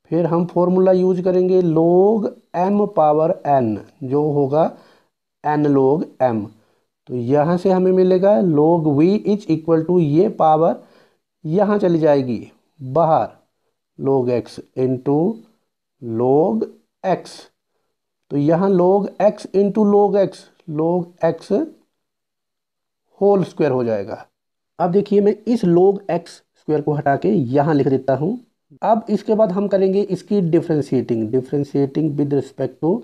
फिर हम फॉर्मूला यूज करेंगे लोग एम पावर एन जो होगा एन लोग एम तो यहाँ से हमें मिलेगा log v is equal to ये पावर यहाँ चली जाएगी बाहर लोग एक्स इंटू लोग एक्स तो यहाँ log x into log x log x whole square हो जाएगा अब देखिए मैं इस लोग एक्स स्क्वायर को हटा के यहाँ लिख देता हूँ अब इसके बाद हम करेंगे इसकी differentiating differentiating with respect to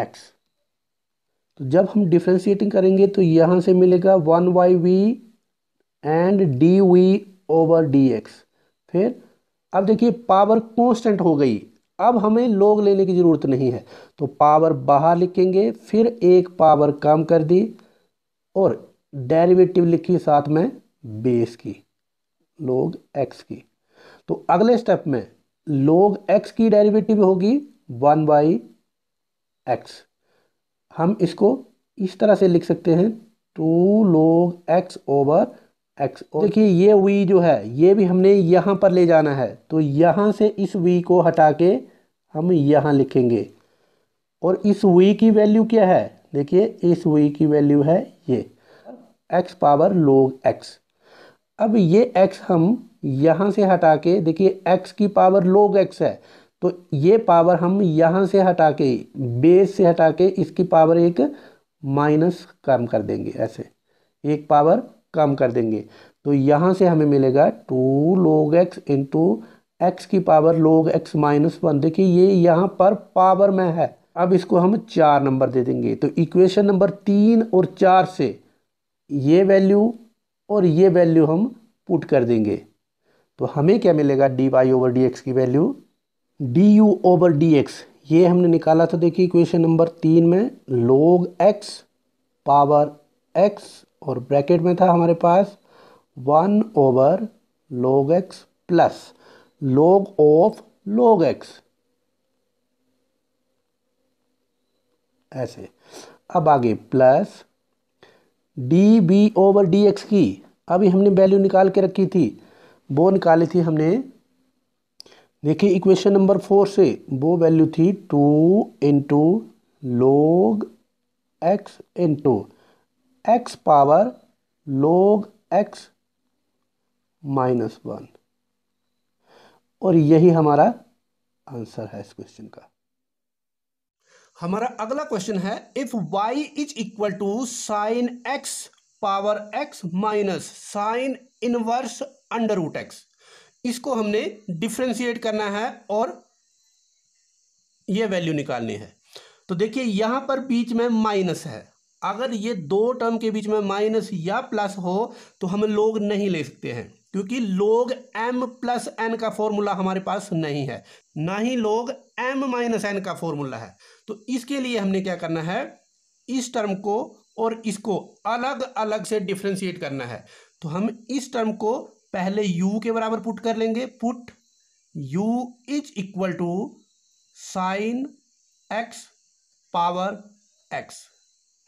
x तो जब हम डिफ्रेंशिएटिंग करेंगे तो यहाँ से मिलेगा one by v and d v over D x फिर अब देखिए पावर कॉन्स्टेंट हो गई अब हमें लोग लेने की ज़रूरत नहीं है तो पावर बाहर लिखेंगे फिर एक पावर कम कर दी और डेरिवेटिव लिखी साथ में बेस की लोग एक्स की तो अगले स्टेप में लोग एक्स की डेरिवेटिव होगी वन बाई एक्स हम इसको इस तरह से लिख सकते हैं to log x over x देखिए ये वी जो है ये भी हमने यहाँ पर ले जाना है तो यहाँ से इस वी को हटा के हम यहाँ लिखेंगे और इस वी की वैल्यू क्या है देखिए इस वी की वैल्यू है ये एक्स पावर लोग एक्स अब ये एक्स हम यहाँ से हटा के देखिए एक्स की पावर लोग एक्स है तो ये पावर हम यहाँ से हटा के बेस से हटा के इसकी पावर एक माइनस कम कर देंगे ऐसे एक पावर कम कर देंगे तो यहाँ से हमें मिलेगा two log x into x की power log x minus one देखिए ये यहाँ पर पावर में है अब इसको हम चार नंबर दे देंगे तो इक्वेशन नंबर तीन और चार से ये वैल्यू और ये वैल्यू हम पुट कर देंगे तो हमें क्या मिलेगा d Y over D x की value d u over D x ये हमने निकाला था देखिए इक्वेशन नंबर तीन में लोग एक्स पावर एक्स और ब्रैकेट में था हमारे पास one over log x plus log of log x ऐसे अब आगे plus d b over D x की अभी हमने वैल्यू निकाल के रखी थी वो निकाली थी हमने देखिए इक्वेशन नंबर फोर से वो वैल्यू थी two into log x into x power log x minus one और यही हमारा आंसर है इस क्वेश्चन का हमारा अगला क्वेश्चन है if Y is equal to sine x power x minus sine inverse under root x इसको हमने डिफ्रेंशिएट करना है और ये वैल्यू निकालनी है तो देखिए यहाँ पर बीच में माइनस है अगर ये दो टर्म के बीच में माइनस या प्लस हो तो हम लोग नहीं ले सकते हैं क्योंकि लोग m प्लस एन का फॉर्मूला हमारे पास नहीं है ना ही लोग m माइनस एन का फॉर्मूला है तो इसके लिए हमने क्या करना है इस टर्म को और इसको अलग अलग से डिफ्रेंशिएट करना है तो हम इस टर्म को पहले u के बराबर पुट कर लेंगे put u is equal to sine x power x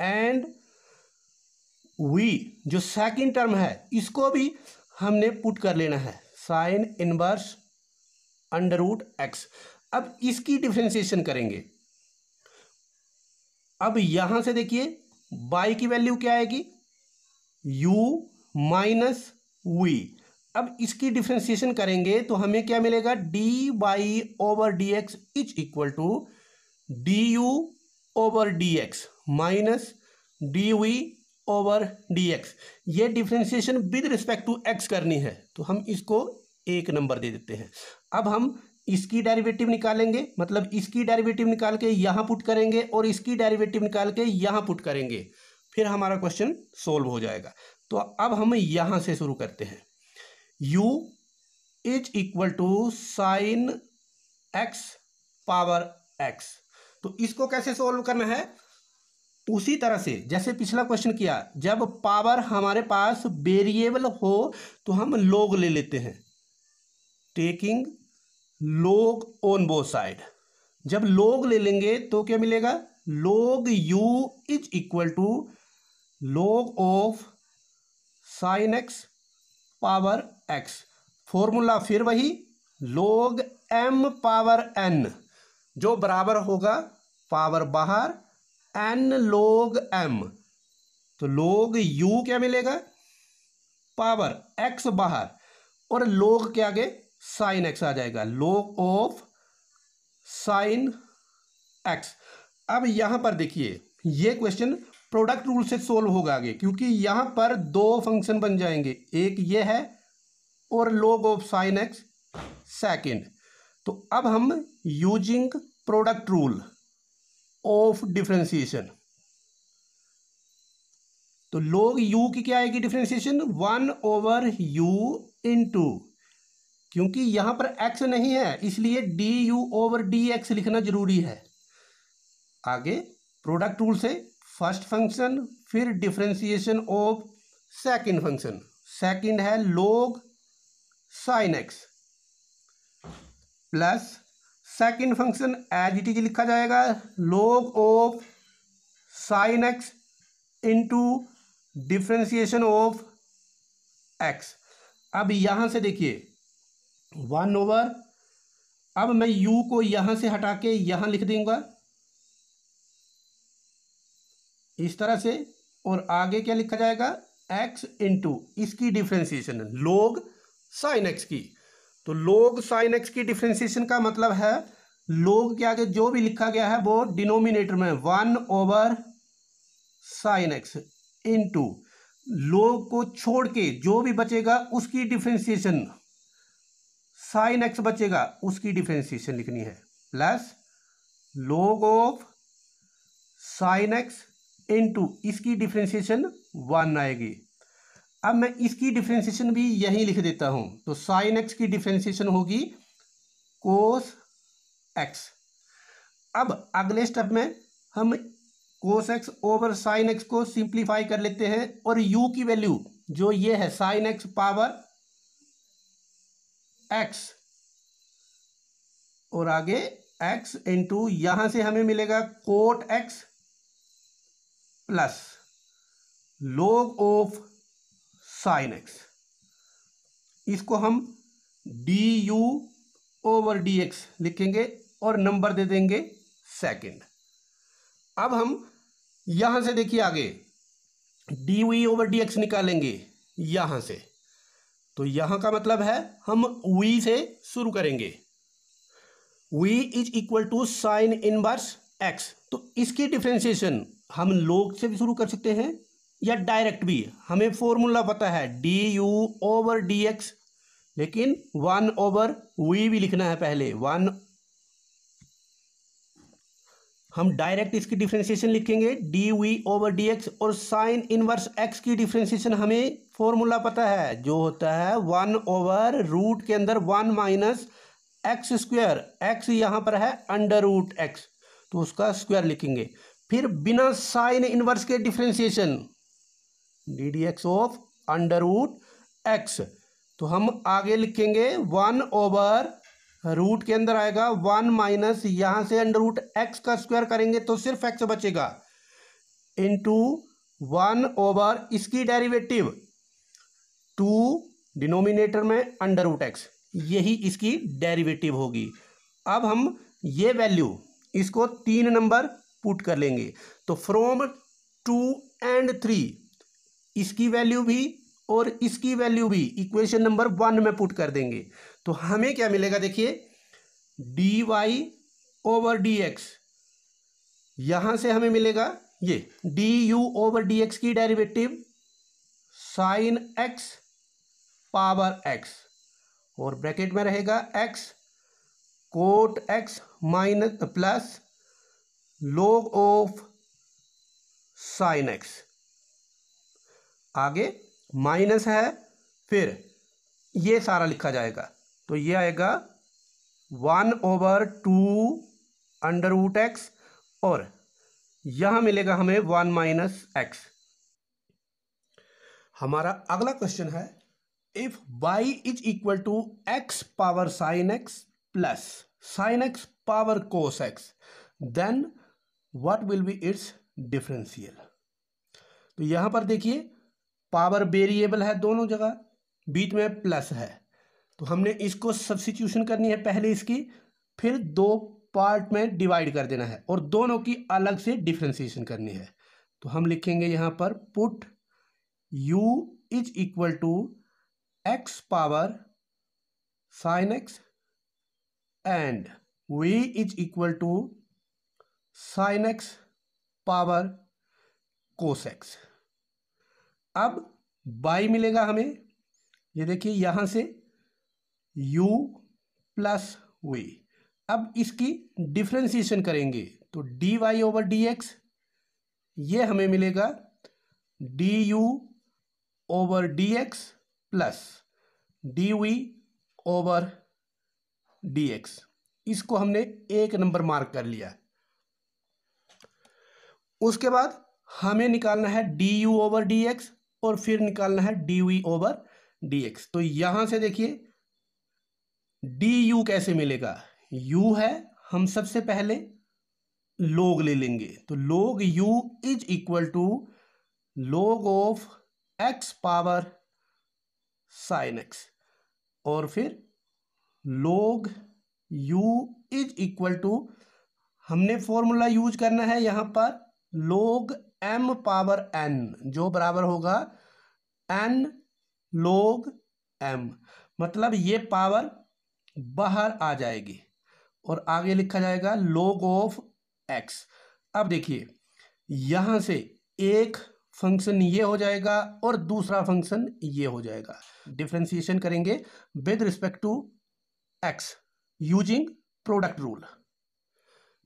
and v जो सेकेंड टर्म है इसको भी हमने पुट कर लेना है sine inverse under root x अब इसकी डिफ्रेंसिएशन करेंगे अब यहां से देखिए बाई की वैल्यू क्या आएगी u माइनस वी अब इसकी डिफ्रेंसिएशन करेंगे तो हमें क्या मिलेगा d Y over D x is equal to d u over D x minus d v over D x ये differentiation with respect to x करनी है तो हम इसको एक नंबर दे देते हैं अब हम इसकी डेरिवेटिव निकालेंगे मतलब इसकी डेरिवेटिव निकाल के यहाँ पुट करेंगे और इसकी डेरिवेटिव निकाल के यहाँ पुट करेंगे फिर हमारा क्वेश्चन सोल्व हो जाएगा तो अब हम यहाँ से शुरू करते हैं u is equal to sine x power x तो इसको कैसे सोल्व करना है उसी तरह से जैसे पिछला क्वेश्चन किया जब पावर हमारे पास वेरिएबल हो तो हम लोग ले लेते हैं taking log on both side जब लोग ले लेंगे तो क्या मिलेगा log u is equal to log of sine x power x formula फिर वही लोग एम पावर एन जो बराबर होगा पावर बाहर एन लोग एम तो लोग यू क्या मिलेगा पावर एक्स बाहर और लोग के आगे साइन एक्स आ जाएगा लोग ऑफ साइन एक्स अब यहां पर देखिए ये क्वेश्चन प्रोडक्ट रूल से सोल्व होगा आगे क्योंकि यहाँ पर दो फंक्शन बन जाएंगे एक ये है और लोग ऑफ साइन एक्स सेकेंड तो अब हम using product rule of differentiation तो लोग यू की क्या आएगी differentiation one over u into क्योंकि यहां पर एक्स नहीं है इसलिए d u over D x लिखना जरूरी है आगे प्रोडक्ट रूल से फर्स्ट फंक्शन फिर differentiation of second function second है log sine x plus second function as it is लिखा जाएगा log of sine x into differentiation of x अब यहां से देखिए वन ओवर अब मैं यू को यहां से हटा के यहां लिख दूंगा इस तरह से और आगे क्या लिखा जाएगा एक्स इंटू इसकी डिफ्रेंसिएशन लोग साइन एक्स की तो लोग साइन एक्स की डिफ्रेंसिएशन का मतलब है लोग के आगे जो भी लिखा गया है वो डिनोमिनेटर में one over sine x into log को छोड़ के जो भी बचेगा उसकी डिफ्रेंसिएशन साइन एक्स बचेगा उसकी डिफ्रेंसिएशन लिखनी है plus log of sine x into इसकी डिफ्रेंशिएशन वन आएगी अब मैं इसकी डिफ्रेंशिएशन भी यही लिख देता हूँ तो साइन एक्स की डिफ्रेंशिएशन होगी कोस एक्स अब अगले स्टेप में हम cos x over sine x को सिंप्लीफाई कर लेते हैं और यू की वैल्यू जो ये है साइन एक्स पावर एक्स और आगे एक्स इंटू यहां से हमें मिलेगा cot x plus log of sine x इसको हम d u over D x लिखेंगे और नंबर दे देंगे सेकंड अब हम यहां से देखिए आगे d v over D x निकालेंगे यहां से तो यहां का मतलब है हम वी से शुरू करेंगे v is equal to sine inverse x तो इसकी डिफ्रेंसिएशन हम लोग से भी शुरू कर सकते हैं या डायरेक्ट भी हमें फॉर्मूला पता है d u over D x लेकिन वन ओवर वी भी लिखना है पहले वन हम डायरेक्ट इसकी डिफ्रेंसिएशन लिखेंगे d v over D x और साइन इनवर्स एक्स की डिफ्रेंसिएशन हमें फॉर्मूला पता है जो होता है वन ओवर रूट के अंदर one minus x square x यहां पर है अंडर रूट एक्स तो उसका स्क्वायर लिखेंगे फिर बिना साइन इनवर्स के differentiation d D x of under root x तो हम आगे लिखेंगे वन ओवर रूट के अंदर आएगा वन माइनस यहां से अंडर रूट एक्स का स्क्वायर करेंगे तो सिर्फ एक्स बचेगा इंटू वन ओवर इसकी डेरिवेटिव टू डिनोमिनेटर में अंडर रूट एक्स यही इसकी डेरिवेटिव होगी अब हम ये वैल्यू इसको तीन नंबर पुट कर लेंगे तो फ्रॉम टू एंड थ्री इसकी वैल्यू भी और इसकी वैल्यू भी इक्वेशन नंबर वन में पुट कर देंगे तो हमें क्या मिलेगा देखिए d Y over D x यहां से हमें मिलेगा ये d u over D x की derivative sine x power x और ब्रैकेट में रहेगा x cot x minus plus log of sine x आगे माइनस है फिर ये सारा लिखा जाएगा तो ये आएगा one over two under root x और यहां मिलेगा हमें वन माइनस एक्स हमारा अगला क्वेश्चन है if Y is equal to x power sine x plus sine x power cos x then what will be its differential तो यहां पर देखिए पावर वेरिएबल है दोनों जगह बीच में प्लस है तो हमने इसको सब्सिट्यूशन करनी है पहले इसकी फिर दो पार्ट में डिवाइड कर देना है और दोनों की अलग से डिफ्रेंसीशन करनी है तो हम लिखेंगे यहां पर put u is equal to x power sine x and v is equal to sine x power cos x अब बाई मिलेगा हमें ये देखिए यहाँ से u प्लस वी अब इसकी डिफ्रेंसीशन करेंगे तो d Y over D x ये हमें मिलेगा d u over D x plus d v over D x इसको हमने एक नंबर मार्क कर लिया उसके बाद हमें निकालना है d u over D x और फिर निकालना है d v over D x तो यहां से देखिए डी यू कैसे मिलेगा यू है हम सबसे पहले लोग ले लेंगे तो log u is equal to log of x power sine x और फिर log u is equal to हमने फॉर्मूला यूज करना है यहां पर लोग एम पावर एन जो बराबर होगा एन लोग एम मतलब ये पावर बाहर आ जाएगी और आगे लिखा जाएगा लोग ऑफ एक्स अब देखिए यहां से एक फंक्शन ये हो जाएगा और दूसरा फंक्शन ये हो जाएगा डिफ्रेंसिएशन करेंगे with respect to x using product rule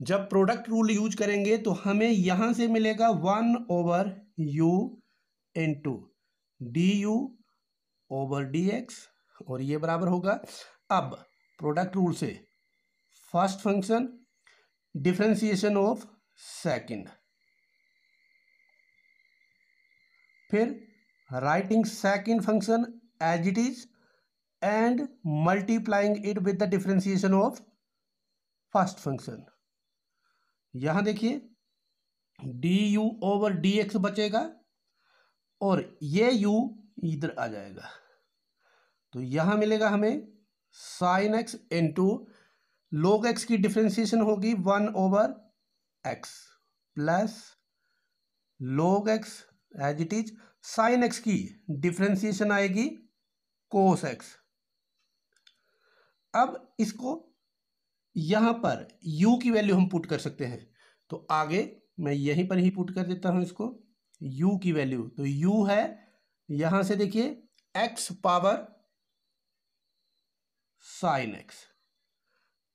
जब प्रोडक्ट रूल यूज करेंगे तो हमें यहां से मिलेगा one over u into d u over D x और ये बराबर होगा अब प्रोडक्ट रूल से first function differentiation of second फिर writing second function as it is and multiplying it with the differentiation of first function यहां देखिए d u over D x बचेगा और ये यू इधर आ जाएगा तो यहां मिलेगा हमें sine x into log x की डिफ्रेंसिएशन होगी one over x plus log x as it is sine x की डिफ्रेंसिएशन आएगी कोस एक्स अब इसको यहाँ पर u की वैल्यू हम पुट कर सकते हैं तो आगे मैं यहीं पर ही पुट कर देता हूँ इसको u की वैल्यू तो u है यहाँ से देखिए x पावर साइन एक्स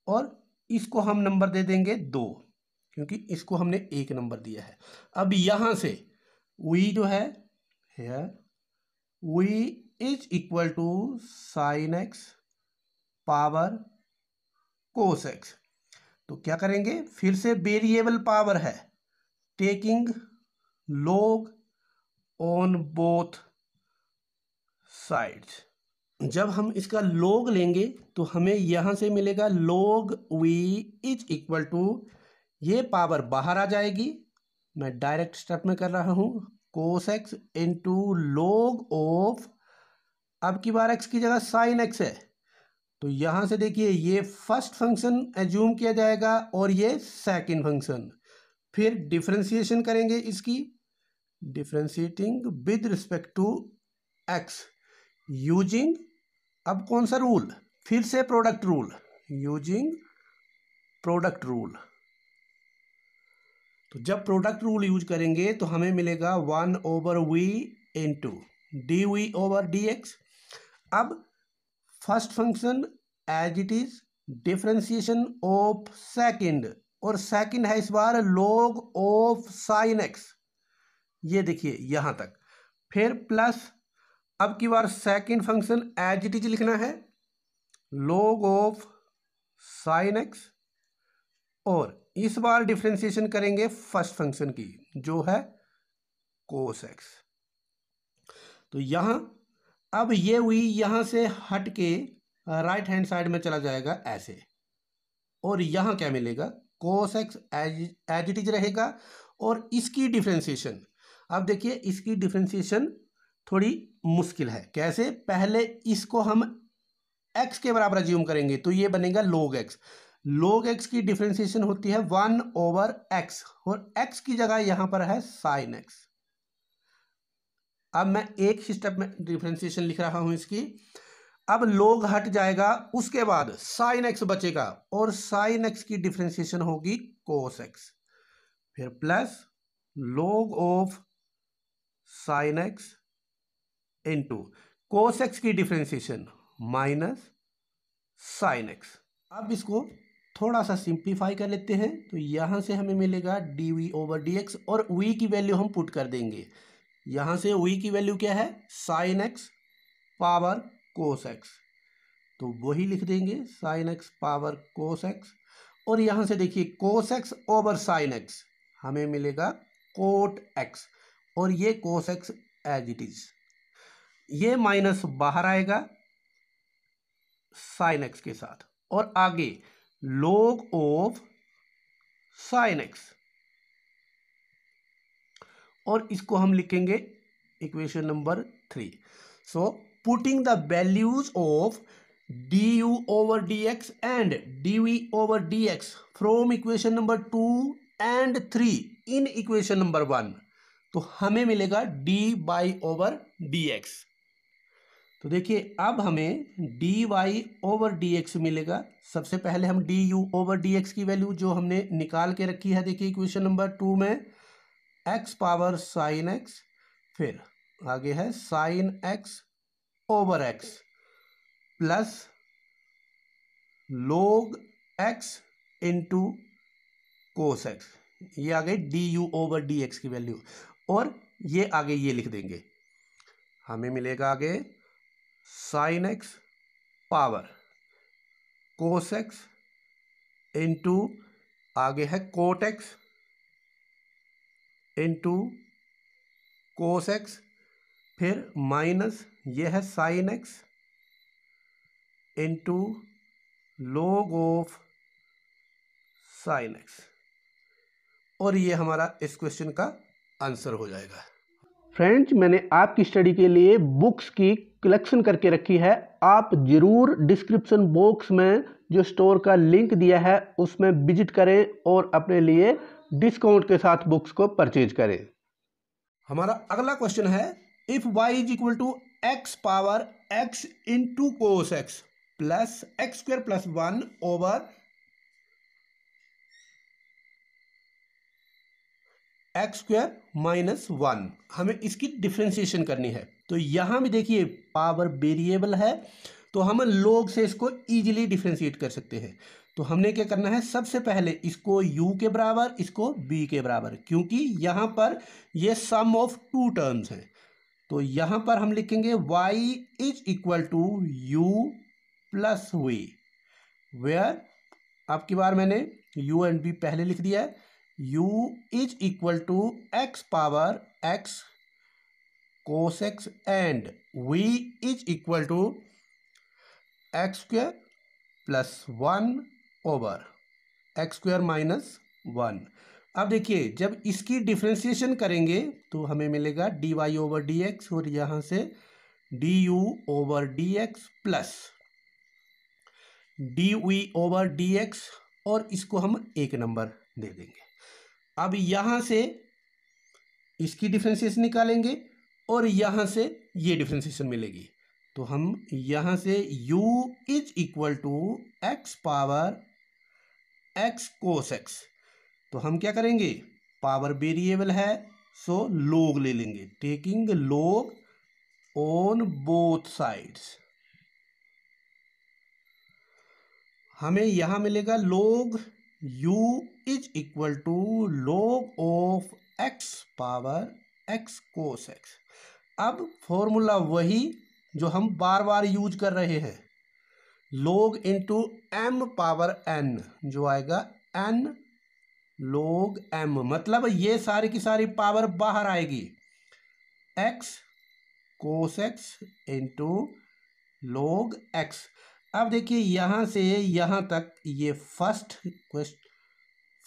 और इसको हम नंबर दे देंगे दो क्योंकि इसको हमने एक नंबर दिया है अब यहाँ से वी जो है v is equal to sine x power cos x तो क्या करेंगे फिर से वेरिएबल पावर है taking log on both sides जब हम इसका लोग लेंगे तो हमें यहाँ से मिलेगा log v is equal to ये पावर बाहर आ जाएगी मैं डायरेक्ट स्टेप में कर रहा हूँ cos x into log of अब की बार एक्स की जगह साइन एक्स है तो यहां से देखिए ये फर्स्ट फंक्शन एज्यूम किया जाएगा और ये सेकंड फंक्शन फिर डिफ्रेंसिएशन करेंगे इसकी differentiating with respect to x using अब कौन सा रूल फिर से product rule using product rule तो जब प्रोडक्ट रूल यूज करेंगे तो हमें मिलेगा one over v into d v over D x अब first function as it is differentiation of second और सेकंड है इस बार लॉग ऑफ साइन एक्स ये देखिए यहां तक फिर प्लस अब की बार second function as it is लिखना है लॉग ऑफ साइन एक्स और इस बार डिफ्रेंसिएशन करेंगे फर्स्ट फंक्शन की जो है कोस एक्स तो यहां अब ये हुई यहाँ से हट के राइट हैंड साइड में चला जाएगा ऐसे और यहाँ क्या मिलेगा cos x as it is रहेगा और इसकी डिफ्रेंसीशन अब देखिए इसकी डिफ्रेंसीशन थोड़ी मुश्किल है कैसे पहले इसको हम एक्स के बराबर ज्यूम करेंगे तो ये बनेगा लोग एक्स लोग एक्स की डिफ्रेंसीशन होती है वन ओवर एक्स और एक्स की जगह यहाँ पर है साइन एक्स अब मैं एक ही स्टेप में डिफ्रेंसिएशन लिख रहा हूँ इसकी अब लोग हट जाएगा उसके बाद साइन एक्स बचेगा और साइन एक्स की डिफ्रेंसिएशन होगी कोस एक्स फिर plus log of sine x into cos x की डिफ्रेंसिएशन माइनस साइन एक्स अब इसको थोड़ा सा सिंप्लीफाई कर लेते हैं तो यहाँ से हमें मिलेगा d v over D x और वी की वैल्यू हम पुट कर देंगे यहां से वही की वैल्यू क्या है sine x power cos x तो वही लिख देंगे sine x power cos x और यहां से देखिए cos x over sine x हमें मिलेगा कोट एक्स और ये cos x as it is ये माइनस बाहर आएगा साइन एक्स के साथ और आगे लोग ऑफ साइन एक्स और इसको हम लिखेंगे equation number three so putting the values of d u over D x and d v over D x from equation number two and three in equation number one तो हमें मिलेगा d Y over D x तो देखिए अब हमें d Y over D x मिलेगा सबसे पहले हम d u over D x की वैल्यू जो हमने निकाल के रखी है देखिए इक्वेशन नंबर टू में एक्स पावर साइन एक्स फिर आगे है sine x over x plus log x into cos x ये आगे d u over D x की वैल्यू और ये आगे ये लिख देंगे हमें मिलेगा आगे sine x power cos x into आगे है cot x to cos x फिर माइनस ये है sine x to log of sine x और ये हमारा इस क्वेश्चन का आंसर हो जाएगा फ्रेंड्स मैंने आपकी स्टडी के लिए बुक्स की कलेक्शन करके रखी है आप ज़रूर डिस्क्रिप्शन बॉक्स में जो स्टोर का लिंक दिया है उसमें विजिट करें और अपने लिए डिस्काउंट के साथ बुक्स को परचेज करें हमारा अगला क्वेश्चन है if Y is equal to x power x into cos x plus x square plus one over x square minus one हमें इसकी डिफ्रेंसिएशन करनी है तो यहां भी देखिए पावर वेरिएबल है तो हम लोग से इसको इजीली डिफ्रेंशिएट कर सकते हैं तो हमने क्या करना है सबसे पहले इसको u के बराबर इसको b के बराबर क्योंकि यहाँ पर ये सम ऑफ टू टर्म्स हैं तो यहाँ पर हम लिखेंगे y is equal to u plus v where आपकी बार मैंने u एंड b पहले लिख दिया है u is equal to x power x cos x and v is equal to x square plus one over x square minus one अब देखिए जब इसकी डिफ्रेंसिएशन करेंगे तो हमें मिलेगा d Y over D x और यहाँ से d u over D x plus d v over D x और इसको हम एक नंबर दे देंगे अब यहाँ से इसकी डिफ्रेंसिएशन निकालेंगे और यहाँ से ये डिफ्रेंसिएशन मिलेगी तो हम यहाँ से u is equal to x power x cos x तो हम क्या करेंगे पावर वेरिएबल है सो लोग ले लेंगे taking log on both sides हमें यहां मिलेगा log u is equal to log of x power x cos x अब फॉर्मूला वही जो हम बार बार यूज कर रहे हैं लोग इंटू एम पावर एन जो आएगा एन लोग एम मतलब ये सारी की सारी पावर बाहर आएगी x cos x into log x अब देखिए यहाँ से यहाँ तक ये फर्स्ट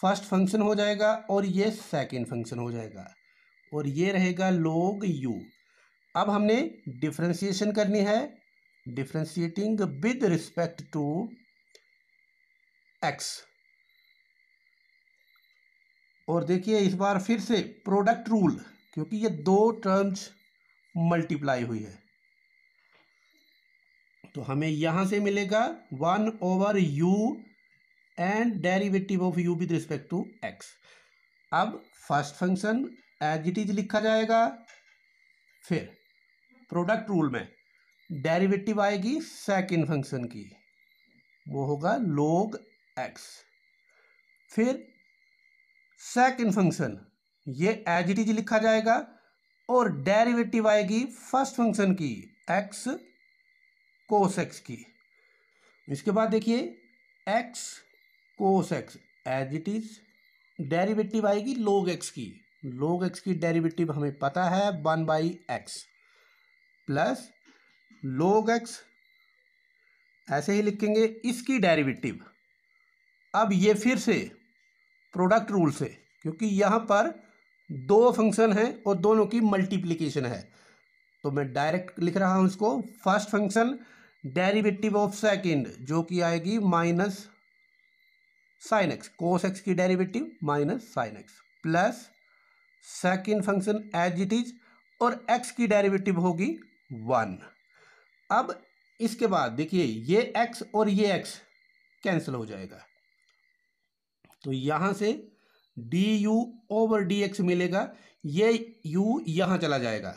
फर्स्ट फंक्शन हो जाएगा और ये सेकंड फंक्शन हो जाएगा और ये रहेगा लोग यू अब हमने डिफ्रेंसिएशन करनी है differentiating with respect to x और देखिए इस बार फिर से प्रोडक्ट रूल क्योंकि ये दो टर्म्स मल्टीप्लाई हुई है तो हमें यहां से मिलेगा one over u and derivative of u with respect to x अब first function as it is लिखा जाएगा फिर प्रोडक्ट रूल में डेरिवेटिव आएगी सेकेंड फंक्शन की वो होगा लोग एक्स फिर सेकेंड फंक्शन ये एज इट इज लिखा जाएगा और डेरिवेटिव आएगी फर्स्ट फंक्शन की एक्स कोस एक्स की इसके बाद देखिए x cos x as it is derivative आएगी लोग एक्स की लोग एक्स की डेरिवेटिव हमें पता है one by x plus log x ऐसे ही लिखेंगे इसकी डेरिवेटिव अब ये फिर से प्रोडक्ट रूल से क्योंकि यहाँ पर दो फंक्शन हैं और दोनों की मल्टीप्लिकेशन है तो मैं डायरेक्ट लिख रहा हूँ इसको first function derivative of second जो कि आएगी minus sine x cos x की derivative minus sine x plus second function as it is और एक्स की डेरिवेटिव होगी वन अब इसके बाद देखिए ये एक्स और ये एक्स कैंसिल हो जाएगा तो यहां से d u over D x मिलेगा ये यू यहां चला जाएगा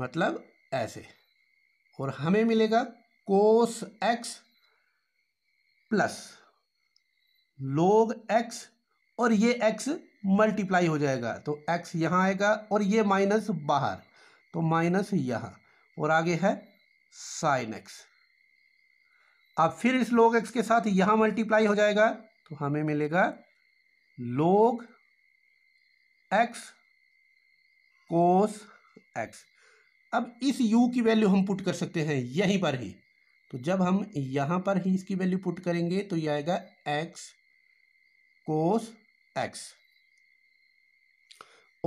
मतलब ऐसे और हमें मिलेगा cos x plus log x और ये एक्स मल्टीप्लाई हो जाएगा तो एक्स यहां आएगा और ये माइनस बाहर तो माइनस यहां और आगे है साइन एक्स अब फिर इस लोग एक्स के साथ यहां मल्टीप्लाई हो जाएगा तो हमें मिलेगा लोग एक्स कोस एक्स अब इस u की वैल्यू हम पुट कर सकते हैं यहीं पर ही तो जब हम यहां पर ही इसकी वैल्यू पुट करेंगे तो यह आएगा x कोस x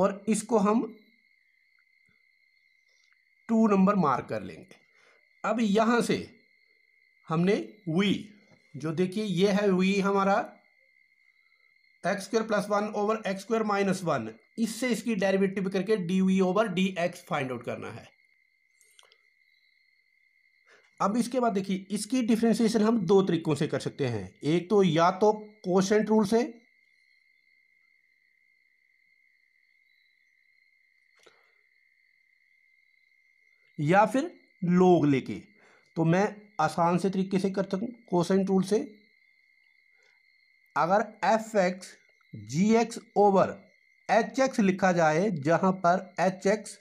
और इसको हम टू नंबर मार्क कर लेंगे अब यहां से हमने वी जो देखिए ये है वी हमारा x square plus one over x square minus one इससे इसकी डेरिवेटिव करके d v over D x find out करना है अब इसके बाद देखिए इसकी डिफ्रेंसिएशन हम दो तरीकों से कर सकते हैं एक तो या तो कोशेंट रूल से या फिर लोग लेके तो मैं आसान से तरीके से कर सकूँ कोसाइन टूल से अगर f x g x over h x लिखा जाए जहाँ पर h x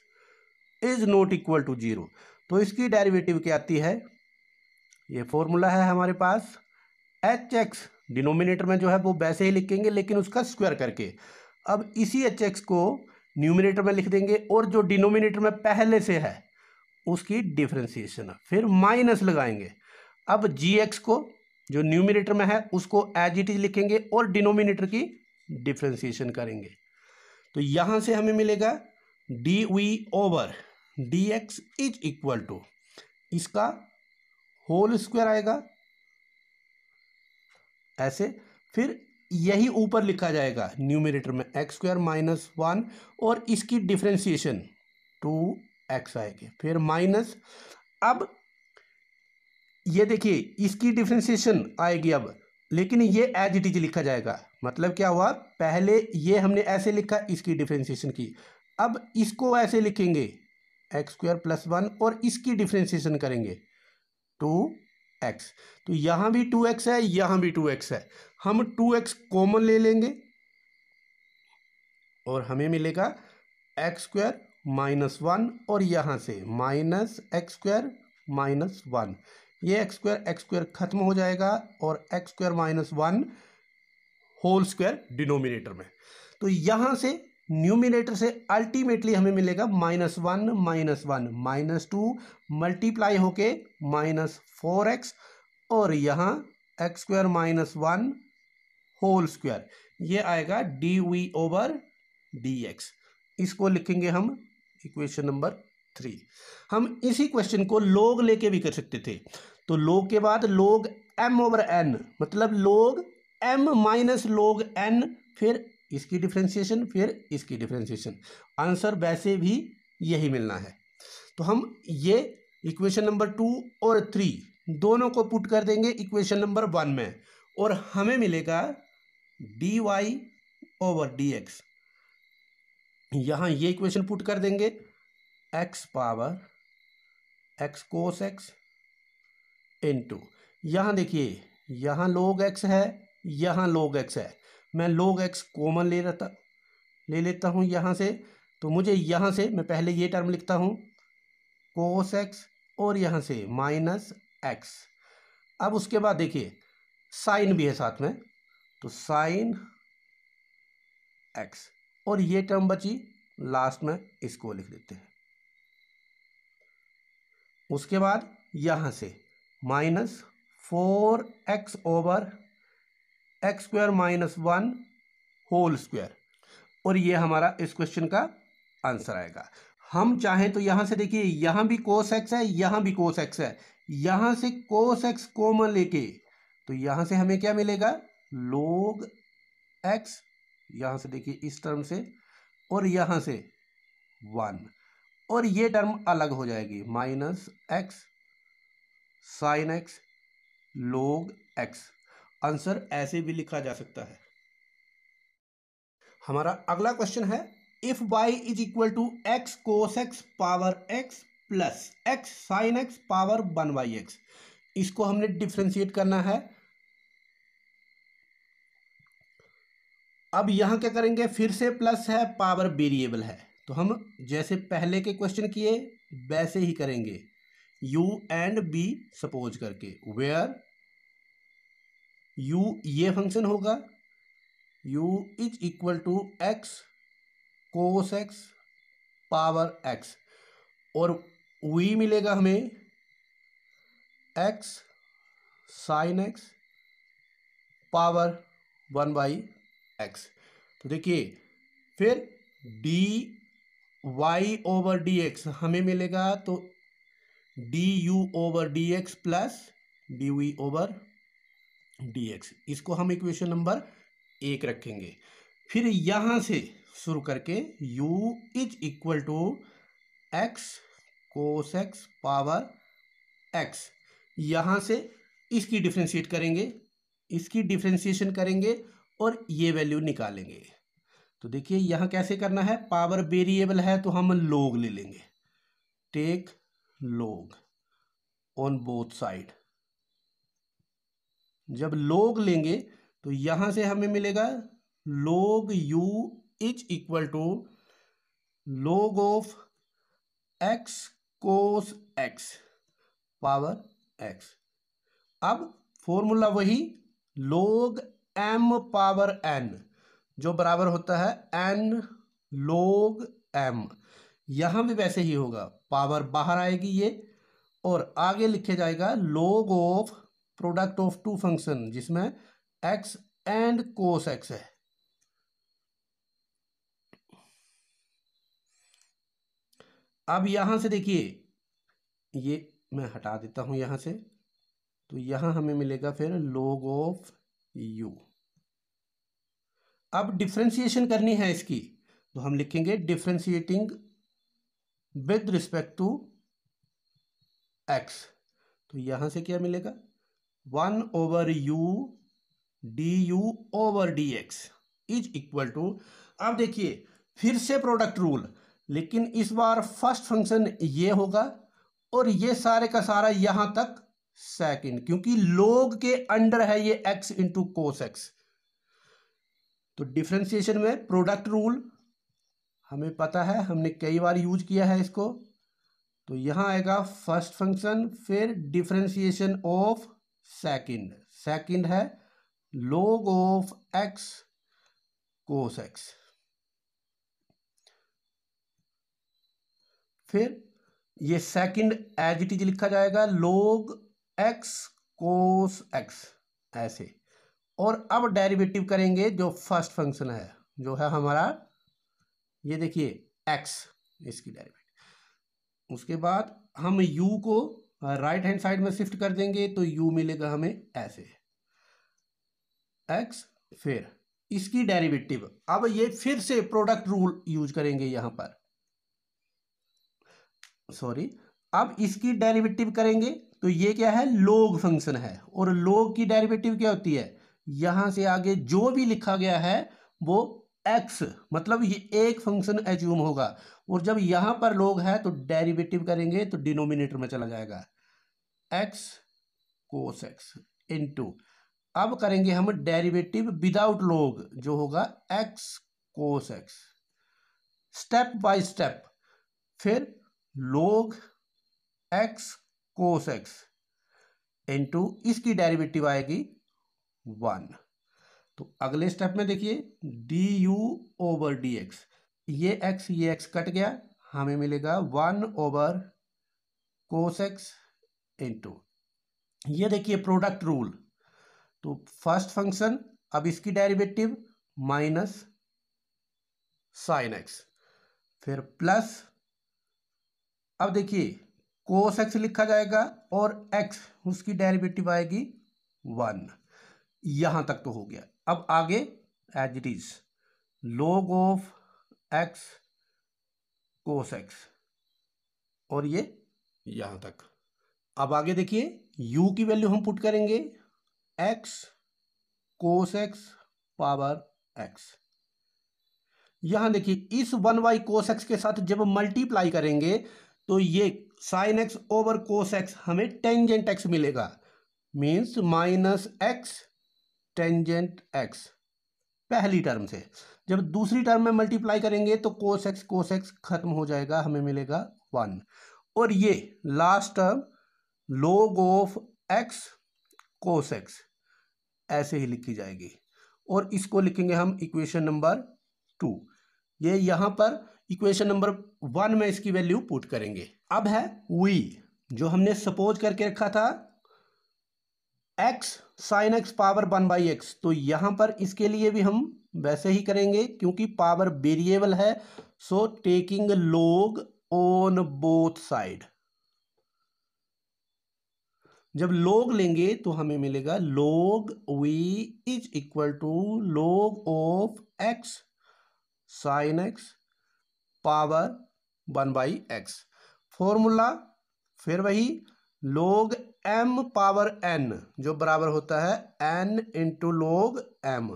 is not equal to zero तो इसकी डेरिवेटिव क्या आती है ये फॉर्मूला है हमारे पास एच एक्स डिनोमिनेटर में जो है वो वैसे ही लिखेंगे लेकिन उसका स्क्वायर करके अब इसी एच एक्स को न्यूमिनेटर में लिख देंगे और जो डिनोमिनेटर में पहले से है उसकी डिफ्रेंसीशन फिर माइनस लगाएंगे अब जी एक्स को जो न्यूमिनेटर में है उसको एज इट इज लिखेंगे और डिनोमिनेटर की डिफ्रेंसीशन करेंगे तो यहां से हमें मिलेगा d v over D x is equal to इसका होल स्क्वायर आएगा ऐसे फिर यही ऊपर लिखा जाएगा न्यूमिनेटर में एक्स स्क्वायर माइनस वन और इसकी डिफ्रेंसीशन टू एक्स आएगी फिर माइनस अब ये देखिए इसकी डिफ्रेंसिएशन आएगी अब लेकिन ये एज इट इज लिखा जाएगा मतलब क्या हुआ पहले ये हमने ऐसे लिखा इसकी डिफ्रेंसिएशन की अब इसको ऐसे लिखेंगे एक्स स्क्वायर प्लस वन और इसकी डिफ्रेंसिएशन करेंगे टू एक्स तो यहाँ भी टू एक्स है यहाँ भी टू एक्स है हम टू एक्स कॉमन ले लेंगे और हमें मिलेगा एक्स स्क्वायर माइनस वन और यहाँ से minus x square minus one ये एक्स स्क्वायर एक्स स्क्वायर खत्म हो जाएगा और x square minus one whole square denominator में तो यहाँ से न्यूमिनेटर से अल्टीमेटली हमें मिलेगा minus one minus one minus two multiply होके माइनस फोर एक्स और यहाँ x square minus one whole square ये आएगा d v over D x इसको लिखेंगे हम इक्वेशन नंबर थ्री हम इसी क्वेश्चन को लोग लेके भी कर सकते थे तो लोग के बाद लोग एम ओवर एन मतलब लोग एम माइनस लोग एन फिर इसकी डिफ्रेंसिएशन फिर इसकी डिफ्रेंसिएशन आंसर वैसे भी यही मिलना है तो हम ये इक्वेशन नंबर टू और थ्री दोनों को पुट कर देंगे इक्वेशन नंबर वन में और हमें मिलेगा d Y over D x यहाँ ये इक्वेशन पुट कर देंगे x power x cos x into यहाँ देखिए यहाँ लोग एक्स है यहाँ लोग एक्स है मैं लोग एक्स कॉमन ले रहता ले लेता हूँ यहाँ से तो मुझे यहाँ से मैं पहले ये टर्म लिखता हूँ कोस एक्स और यहाँ से माइनस एक्स अब उसके बाद देखिए साइन भी है साथ में तो साइन एक्स और ये टर्म बची लास्ट में इसको लिख देते हैं उसके बाद यहाँ से minus four x over x square minus one whole square और ये हमारा इस क्वेश्चन का आंसर आएगा हम चाहें तो यहाँ से देखिए यहाँ भी कोस एक्स है यहाँ भी कोस एक्स है यहाँ से कोस एक्स कोमन लेके तो यहाँ से हमें क्या मिलेगा लोग एक्स यहाँ से देखिए इस टर्म से और यहाँ से वन और ये टर्म अलग हो जाएगी minus x sine x log x answer ऐसे भी लिखा जा सकता है हमारा अगला क्वेश्चन है if Y is equal to x cos x power x plus x sine x power one by x इसको हमने डिफ्रेंशिएट करना है अब यहाँ क्या करेंगे फिर से प्लस है पावर वेरिएबल है तो हम जैसे पहले के क्वेश्चन किए वैसे ही करेंगे यू एंड बी सपोज करके वेयर यू ये फंक्शन होगा u is equal to x cos x power x और वी मिलेगा हमें x sine x power one by x तो देखिए फिर d Y over D x हमें मिलेगा तो d u over D x plus d v over D x इसको हम इक्वेशन नंबर एक रखेंगे फिर यहां से शुरू करके u is equal to x cos x power x यहां से इसकी डिफ्रेंशिएट करेंगे इसकी डिफ्रेंशिएशन करेंगे और ये वैल्यू निकालेंगे तो देखिए यहाँ कैसे करना है पावर वेरिएबल है तो हम लोग ले लेंगे टेक लोग ऑन बोथ साइड जब लोग लेंगे तो यहाँ से हमें मिलेगा log u is equal to log of x cos x power x अब फॉर्मूला वही लोग एम पावर एन जो बराबर होता है एन लोग एम यहां भी वैसे ही होगा पावर बाहर आएगी ये और आगे लिखे जाएगा log of product of two function जिसमें एक्स एंड कोस एक्स है अब यहां से देखिए ये मैं हटा देता हूं यहां से तो यहां हमें मिलेगा फिर लोग ऑफ यू अब डिफ्रेंसीशन करनी है इसकी तो हम लिखेंगे differentiating with respect to x तो यहां से क्या मिलेगा one over u d u over D x is equal to अब देखिए फिर से प्रोडक्ट रूल लेकिन इस बार फर्स्ट फंक्शन ये होगा और ये सारे का सारा यहां तक सेकेंड क्योंकि लोग के अंडर है ये एक्स इंटू कोस एक्स तो डिफ्रेंसिएशन में प्रोडक्ट रूल हमें पता है हमने कई बार यूज किया है इसको तो यहां आएगा फर्स्ट फंक्शन फिर डिफ्रेंसिएशन ऑफ सेकंड सेकंड है log of x cos x फिर ये सेकंड एज इट इज लिखा जाएगा लोग एक्स कोस एक्स ऐसे और अब डेरिवेटिव करेंगे जो फर्स्ट फंक्शन है जो है हमारा ये देखिए एक्स इसकी डेरिवेटिव उसके बाद हम यू को राइट हैंड साइड में शिफ्ट कर देंगे तो यू मिलेगा हमें ऐसे एक्स फिर इसकी डेरिवेटिव अब ये फिर से प्रोडक्ट रूल यूज करेंगे यहां पर सॉरी अब इसकी डेरिवेटिव करेंगे तो ये क्या है लोग फंक्शन है और लोग की डेरिवेटिव क्या होती है यहां से आगे जो भी लिखा गया है वो एक्स मतलब ये एक फंक्शन एज्यूम होगा और जब यहां पर लोग है तो डेरिवेटिव करेंगे तो डिनोमिनेटर में चला जाएगा एक्स कोस एक्स टू अब करेंगे हम डेरिवेटिव विदाउट लोग जो होगा x cos x step by step फिर log x cos x into इसकी डेरिवेटिव आएगी वन तो अगले स्टेप में देखिए d u over D x ये एक्स ये एक्स कट गया हमें मिलेगा one over cos x into ये देखिए प्रोडक्ट रूल तो फर्स्ट फंक्शन अब इसकी डेरिवेटिव माइनस साइन एक्स फिर प्लस अब देखिए कोस एक्स लिखा जाएगा और एक्स उसकी डेरिवेटिव आएगी वन यहां तक तो हो गया अब आगे as it is log of x cos x और ये यहां तक अब आगे देखिए u की वैल्यू हम पुट करेंगे x cos x power x यहां देखिए इस वन वाई कोस एक्स के साथ जब मल्टीप्लाई करेंगे तो ये sine x over cos x हमें टेंजेंट एक्स मिलेगा means minus x tangent x पहली टर्म से जब दूसरी टर्म में मल्टीप्लाई करेंगे तो कोस एक्स कोस एक्स खत्म हो जाएगा हमें मिलेगा वन और ये last term log of x cos x ऐसे ही लिखी जाएगी और इसको लिखेंगे हम इक्वेशन नंबर टू ये यहाँ पर इक्वेशन नंबर वन में इसकी वैल्यू पुट करेंगे अब है वी जो हमने सपोज करके रखा था x sine x power one by x तो यहां पर इसके लिए भी हम वैसे ही करेंगे क्योंकि पावर वेरिएबल है so taking log on both side जब लोग लेंगे तो हमें मिलेगा log v is equal to log of x sine x power one by x formula फिर वही लोग एम पावर एन जो बराबर होता है एन इंटू लोग एम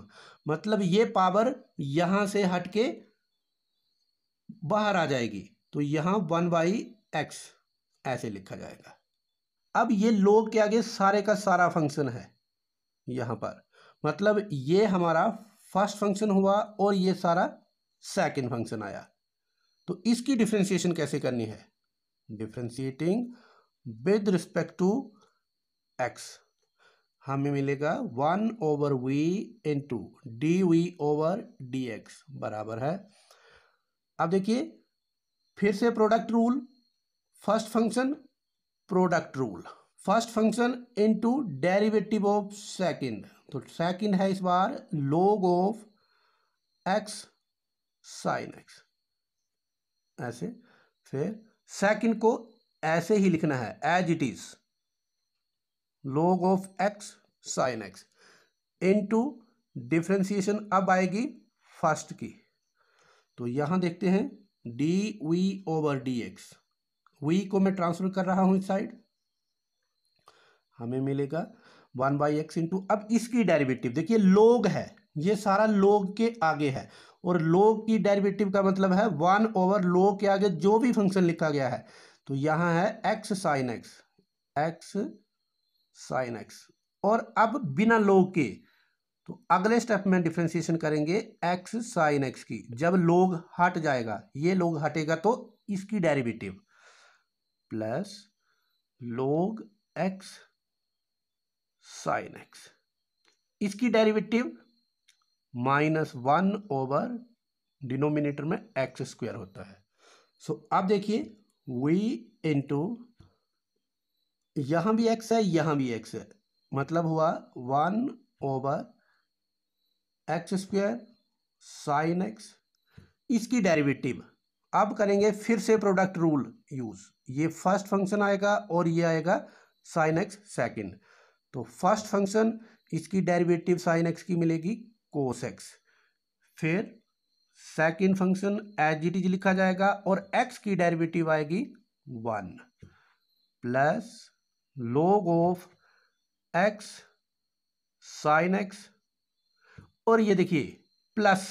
मतलब ये पावर यहां से हटके बाहर आ जाएगी तो यहां वन बाई एक्स ऐसे लिखा जाएगा अब ये लोग के आगे सारे का सारा फंक्शन है यहां पर मतलब ये हमारा फर्स्ट फंक्शन हुआ और ये सारा सेकंड फंक्शन आया तो इसकी डिफ्रेंशिएशन कैसे करनी है differentiating with respect to x हमें मिलेगा one over v into d v over D x बराबर है अब देखिए फिर से product rule first function product rule first function into derivative of second तो सेकेंड है इस बार लोग ऑफ एक्स साइन एक्स ऐसे फिर सेकंड को ऐसे ही लिखना है as it is log of x sine x into differentiation अब आएगी फर्स्ट की तो यहां देखते हैं d v over D x v को मैं ट्रांसफर कर रहा हूं इस साइड हमें मिलेगा वन बाई एक्स इंटू अब इसकी डेरिवेटिव देखिए लोग है ये सारा लोग के आगे है और लोग की डेरिवेटिव का मतलब है वन ओवर लोग के आगे जो भी फंक्शन लिखा गया है तो यहां है x sine x x sine x और अब बिना लोग के तो अगले स्टेप में डिफ्रेंसिएशन करेंगे एक्स साइन एक्स की जब लोग हट जाएगा ये लोग हटेगा तो इसकी derivative plus log x sine x इसकी derivative minus one over denominator में एक्स स्क्वायर होता है सो so, अब देखिए वी इंटू यहाँ भी एक्स है यहाँ भी एक्स है मतलब हुआ one over x square sine x इसकी डेरिवेटिव अब करेंगे फिर से प्रोडक्ट रूल यूज ये फर्स्ट फंक्शन आएगा और ये आएगा साइन एक्स सेकेंड तो फर्स्ट फंक्शन इसकी डेरिवेटिव साइन एक्स की मिलेगी कोस एक्स फिर second function h d is लिखा जाएगा और एक्स की डेरिवेटिव आएगी one plus log of x sine x और ये देखिए प्लस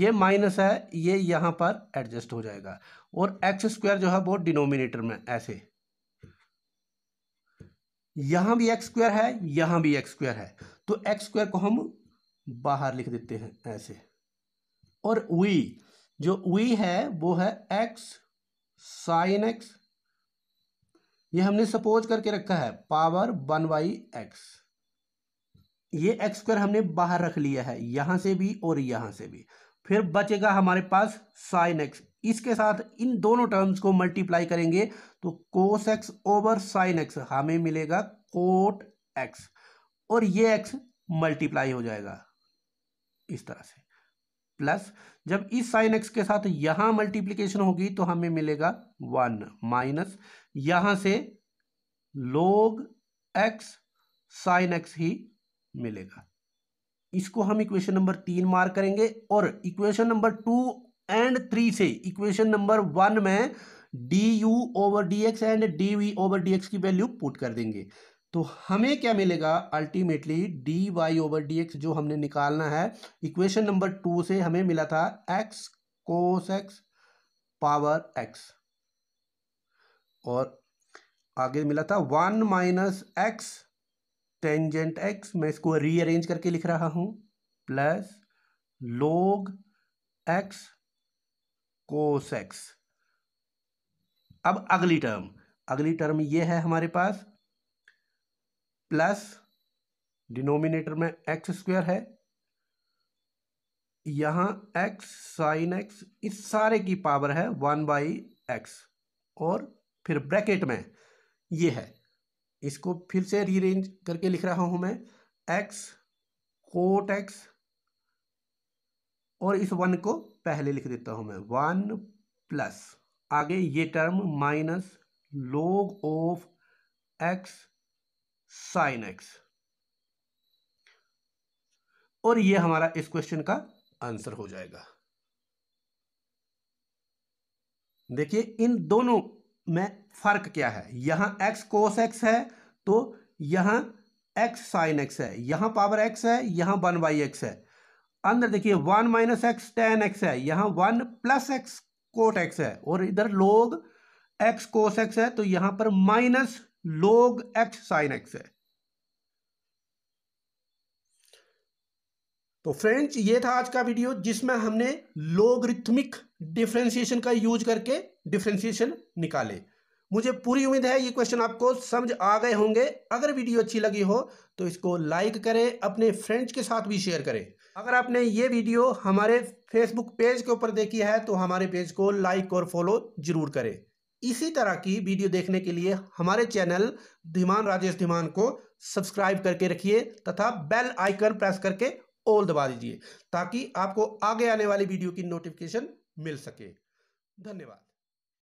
ये माइनस है ये यहां पर एडजस्ट हो जाएगा और एक्स स्क्वायर जो है वो डिनोमिनेटर में ऐसे यहां भी एक्स स्क्वायर है यहां भी एक्स स्क्वायर है तो एक्स स्क्वायर को हम बाहर लिख देते हैं ऐसे और वी जो वी है वो है एक्स साइन एक्स ये हमने सपोज करके रखा है पावर वन बाई एक्स ये एक्स स्क्वायर हमने बाहर रख लिया है यहां से भी और यहां से भी फिर बचेगा हमारे पास साइन एक्स इसके साथ इन दोनों टर्म्स को मल्टीप्लाई करेंगे तो cos x over sine x हमें मिलेगा कोट एक्स और ये एक्स मल्टीप्लाई हो जाएगा इस तरह से प्लस जब इस साइन एक्स के साथ यहां मल्टीप्लीकेशन होगी तो हमें मिलेगा वन माइनस यहां से लोग एक्स साइन एक्स ही मिलेगा इसको हम इक्वेशन नंबर तीन मार करेंगे और equation number two and three से इक्वेशन नंबर वन में d u over D x and d v over D x की वैल्यू पुट कर देंगे तो हमें क्या मिलेगा ultimately d Y over D x जो हमने निकालना है इक्वेशन नंबर टू से हमें मिला था x cos x power x और आगे मिला था one minus x tangent x मैं इसको रीअरेंज करके लिख रहा हूं plus log x cos x अब अगली टर्म अगली टर्म ये है हमारे पास प्लस डिनोमिनेटर में एक्स स्क्वायर है यहाँ एक्स साइन एक्स इस सारे की पावर है वन बाई एक्स और फिर ब्रैकेट में ये है इसको फिर से रीअरेंज करके लिख रहा हूँ मैं एक्स कोट एक्स और इस वन को पहले लिख देता हूँ मैं वन प्लस आगे ये term minus log of x sine x और ये हमारा इस क्वेश्चन का आंसर हो जाएगा देखिए इन दोनों में फर्क क्या है यहां एक्स कोस एक्स है तो यहां एक्स साइन एक्स है यहां पावर एक्स है यहां वन बाई एक्स है अंदर देखिए one minus x tan x है यहां one plus x cot x है और इधर लोग एक्स कोस एक्स है तो यहां पर minus log x sine x है तो फ्रेंड्स ये था आज का वीडियो जिसमें हमने लोगरिथमिक डिफ्रेंसिएशन का यूज करके डिफ्रेंसिएशन निकाले मुझे पूरी उम्मीद है ये क्वेश्चन आपको समझ आ गए होंगे अगर वीडियो अच्छी लगी हो तो इसको लाइक करें अपने फ्रेंड्स के साथ भी शेयर करें अगर आपने ये वीडियो हमारे फेसबुक पेज के ऊपर देखी है तो हमारे पेज को लाइक और फॉलो जरूर करें इसी तरह की वीडियो देखने के लिए हमारे चैनल धीमान राजेश धीमान को सब्सक्राइब करके रखिए तथा बेल आइकन प्रेस करके ऑल दबा दीजिए ताकि आपको आगे आने वाली वीडियो की नोटिफिकेशन मिल सके धन्यवाद